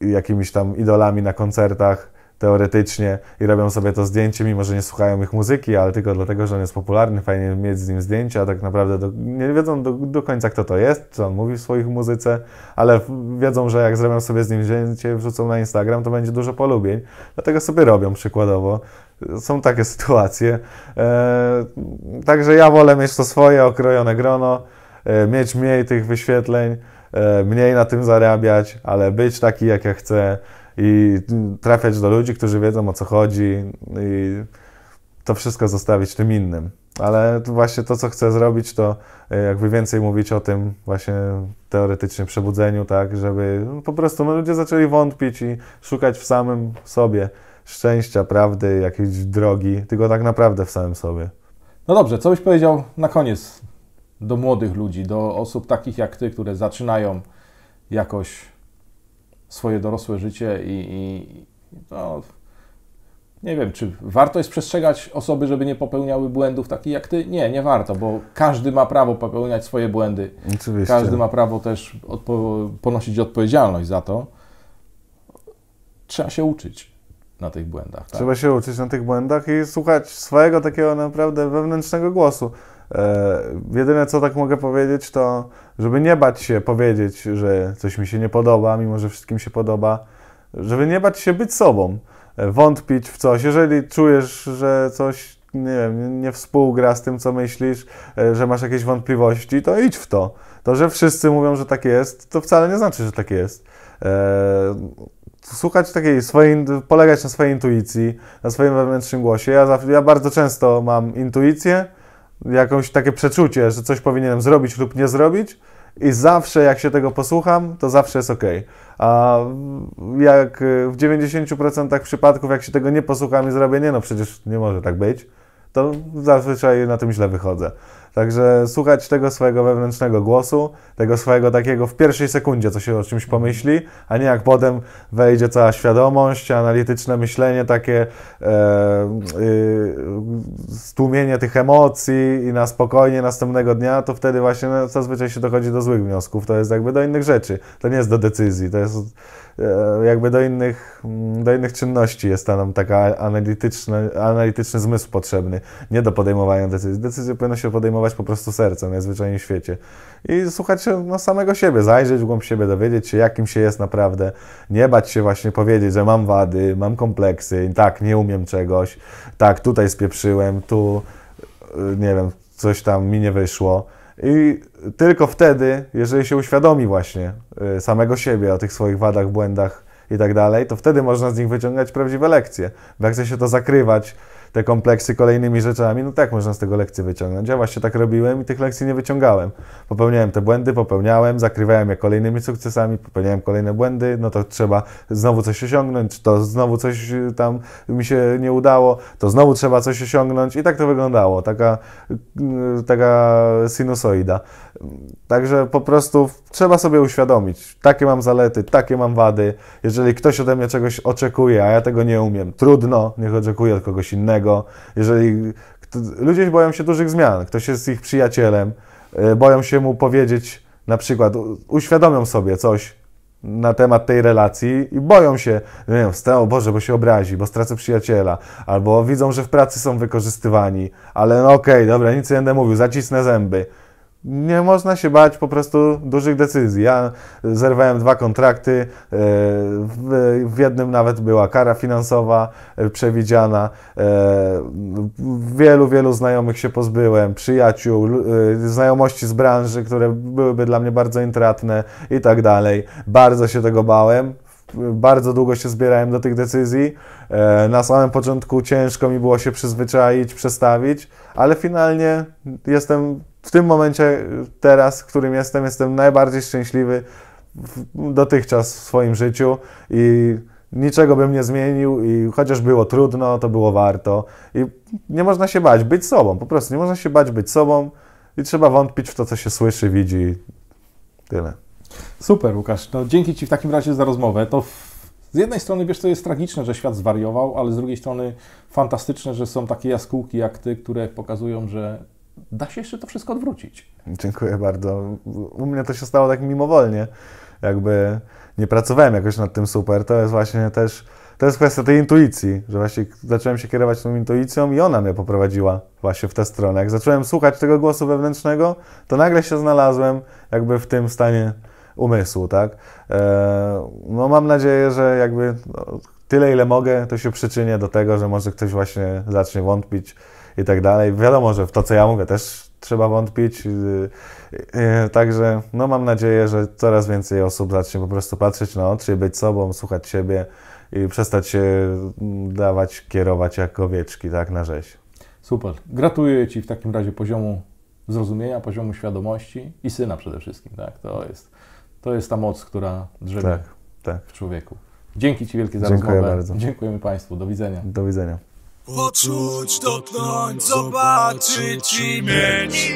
[SPEAKER 1] jakimiś tam idolami na koncertach teoretycznie i robią sobie to zdjęcie, mimo że nie słuchają ich muzyki, ale tylko dlatego, że on jest popularny, fajnie mieć z nim zdjęcia, a tak naprawdę do, nie wiedzą do, do, końca, kto to jest, co on mówi w swoich muzyce, ale wiedzą, że jak zrobią sobie z nim zdjęcie, wrzucą na Instagram, to będzie dużo polubień, dlatego sobie robią przykładowo. Są takie sytuacje. Eee, także ja wolę mieć to swoje okrojone grono, e, mieć mniej tych wyświetleń, e, mniej na tym zarabiać, ale być taki, jak ja chcę, i trafiać do ludzi, którzy wiedzą o co chodzi i to wszystko zostawić tym innym. Ale właśnie to, co chcę zrobić, to e, jakby więcej mówić o tym właśnie teoretycznie przebudzeniu, tak, żeby po prostu no, ludzie zaczęli wątpić i szukać w samym sobie szczęścia, prawdy, jakiejś drogi, tylko tak naprawdę w samym sobie.
[SPEAKER 2] No dobrze, co byś powiedział na koniec do młodych ludzi, do osób takich jak ty, które zaczynają jakoś swoje dorosłe życie i, i no,
[SPEAKER 1] nie wiem, czy warto
[SPEAKER 2] jest przestrzegać osoby, żeby nie popełniały błędów takich jak ty? Nie, nie warto, bo każdy ma prawo popełniać swoje błędy. Oczywiście. Każdy ma prawo też odpo ponosić odpowiedzialność za to. Trzeba się uczyć na tych błędach. Tak? Trzeba
[SPEAKER 1] się uczyć na tych błędach i słuchać swojego takiego naprawdę wewnętrznego głosu. E, jedyne co tak mogę powiedzieć, to żeby nie bać się powiedzieć, że coś mi się nie podoba, mimo że wszystkim się podoba, żeby nie bać się być sobą, e, wątpić w coś. Jeżeli czujesz, że coś nie, wiem, nie współgra z tym, co myślisz, e, że masz jakieś wątpliwości, to idź w to. To, że wszyscy mówią, że tak jest, to wcale nie znaczy, że tak jest. Słuchać takiej swojej, polegać na swojej intuicji, na swoim wewnętrznym głosie. Ja, ja bardzo często mam intuicję, jakąś takie przeczucie, że coś powinienem zrobić lub nie zrobić. I zawsze, jak się tego posłucham, to zawsze jest ok. A jak y, w 90% przypadków, jak się tego nie posłucham i zrobię, nie, no przecież nie może tak być, to zazwyczaj na tym źle wychodzę. Także słuchać tego swojego wewnętrznego głosu, tego swojego takiego w pierwszej sekundzie, co się o czymś pomyśli, a nie jak potem wejdzie cała świadomość, analityczne myślenie, takie e, e, stłumienie tych emocji i na spokojnie następnego dnia, to wtedy właśnie no, zazwyczaj się dochodzi do złych wniosków. To jest jakby do innych rzeczy, to nie jest do decyzji, to jest e, jakby do innych, mm, do innych czynności jest tam no, taka analityczny, analityczny zmysł potrzebny, nie do podejmowania decyzji. Decyzje powinno się podejmować po prostu sercem najzwyczajniej no w świecie. I słuchać no, samego siebie, zajrzeć w głąb siebie, dowiedzieć się, jakim się jest naprawdę. Nie bać się właśnie powiedzieć, że mam wady, mam kompleksy, tak, nie umiem czegoś, tak, tutaj spieprzyłem, tu, y, nie wiem, coś tam mi nie wyszło. I tylko wtedy, jeżeli się uświadomi właśnie y, samego siebie o tych swoich wadach, błędach i tak dalej, to wtedy można z nich wyciągać prawdziwe lekcje. Bo jak chce się to zakrywać te kompleksy kolejnymi rzeczami, no tak można z tego lekcje wyciągnąć. Ja właśnie tak robiłem i tych lekcji nie wyciągałem. Popełniałem te błędy, popełniałem, zakrywałem je kolejnymi sukcesami, popełniałem kolejne błędy, no to trzeba znowu coś osiągnąć, to znowu coś y, tam mi się nie udało, to znowu trzeba coś osiągnąć i tak to wyglądało, taka, y, taka sinusoida. Także po prostu trzeba sobie uświadomić, takie mam zalety, takie mam wady. Jeżeli ktoś ode mnie czegoś oczekuje, a ja tego nie umiem, trudno, niech oczekuje od kogoś innego. Jeżeli ludzie boją się dużych zmian, ktoś jest ich przyjacielem, y, boją się mu powiedzieć, na przykład uświadomią sobie coś na temat tej relacji i boją się, nie wiem, o Boże, bo się obrazi, bo stracę przyjaciela, albo widzą, że w pracy są wykorzystywani, ale no okej, okay, dobra, nic nie będę mówił, zacisnę zęby nie można się bać po prostu dużych decyzji. Ja zerwałem dwa kontrakty, e, w jednym nawet była kara finansowa e, przewidziana. E, wielu, wielu znajomych się pozbyłem, przyjaciół, znajomości z branży, które byłyby dla mnie bardzo intratne i tak dalej. Bardzo się tego bałem bardzo długo się zbierałem do tych decyzji. Na samym początku ciężko mi było się przyzwyczaić, przestawić, ale finalnie jestem w tym momencie, teraz, w którym jestem, jestem najbardziej szczęśliwy dotychczas w swoim życiu i niczego bym nie zmienił i chociaż było trudno, to było warto. I nie można się bać, być sobą, po prostu nie można się bać być
[SPEAKER 2] sobą i trzeba wątpić w to, co się słyszy, widzi. Tyle. Super, Łukasz. No, dzięki Ci w takim razie za rozmowę. To z jednej strony, wiesz, to jest tragiczne, że świat zwariował, ale z drugiej strony fantastyczne, że są takie jaskółki jak Ty, które pokazują, że da się jeszcze to wszystko odwrócić.
[SPEAKER 1] Dziękuję bardzo. U mnie to się stało tak mimowolnie. Jakby nie pracowałem jakoś nad tym super. To jest właśnie też, to jest kwestia tej intuicji, że właśnie zacząłem się kierować tą intuicją i ona mnie poprowadziła właśnie w tę stronę. Jak zacząłem słuchać tego głosu wewnętrznego, to nagle się znalazłem jakby w tym stanie umysłu, tak? E, no mam nadzieję, że jakby no, tyle ile mogę, to się przyczynię do tego, że może ktoś właśnie zacznie wątpić i tak dalej. Wiadomo, że w to, co ja mówię, też trzeba wątpić. Y, y, y, także no mam nadzieję, że coraz więcej osób zacznie po prostu patrzeć na oczy, być sobą, słuchać siebie i przestać się mm, dawać kierować jak owieczki, tak, na rzeź.
[SPEAKER 2] Super. Gratuluję Ci w takim razie poziomu zrozumienia, poziomu świadomości i syna przede wszystkim, tak? To jest, to jest ta moc, która drzemie tak, tak. w człowieku. Dzięki Ci wielkie za Dziękuję rozmowę. Bardzo. Dziękujemy Państwu. Do widzenia. Do widzenia.
[SPEAKER 1] Poczuć, dotknąć, zobaczyć i mieć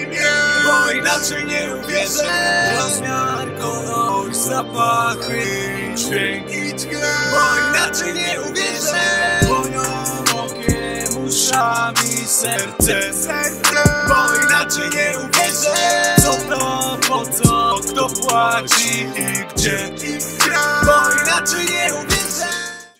[SPEAKER 1] Bo inaczej nie uwierzę Rozmiar, kolor, zapachy Dźwięki, Bo inaczej nie uwierzę Dłonią, okiem, uszami, serce, Bo inaczej nie uwierzę
[SPEAKER 2] Co to, po co, kto płaci i gdzie Bo inaczej nie uwierzę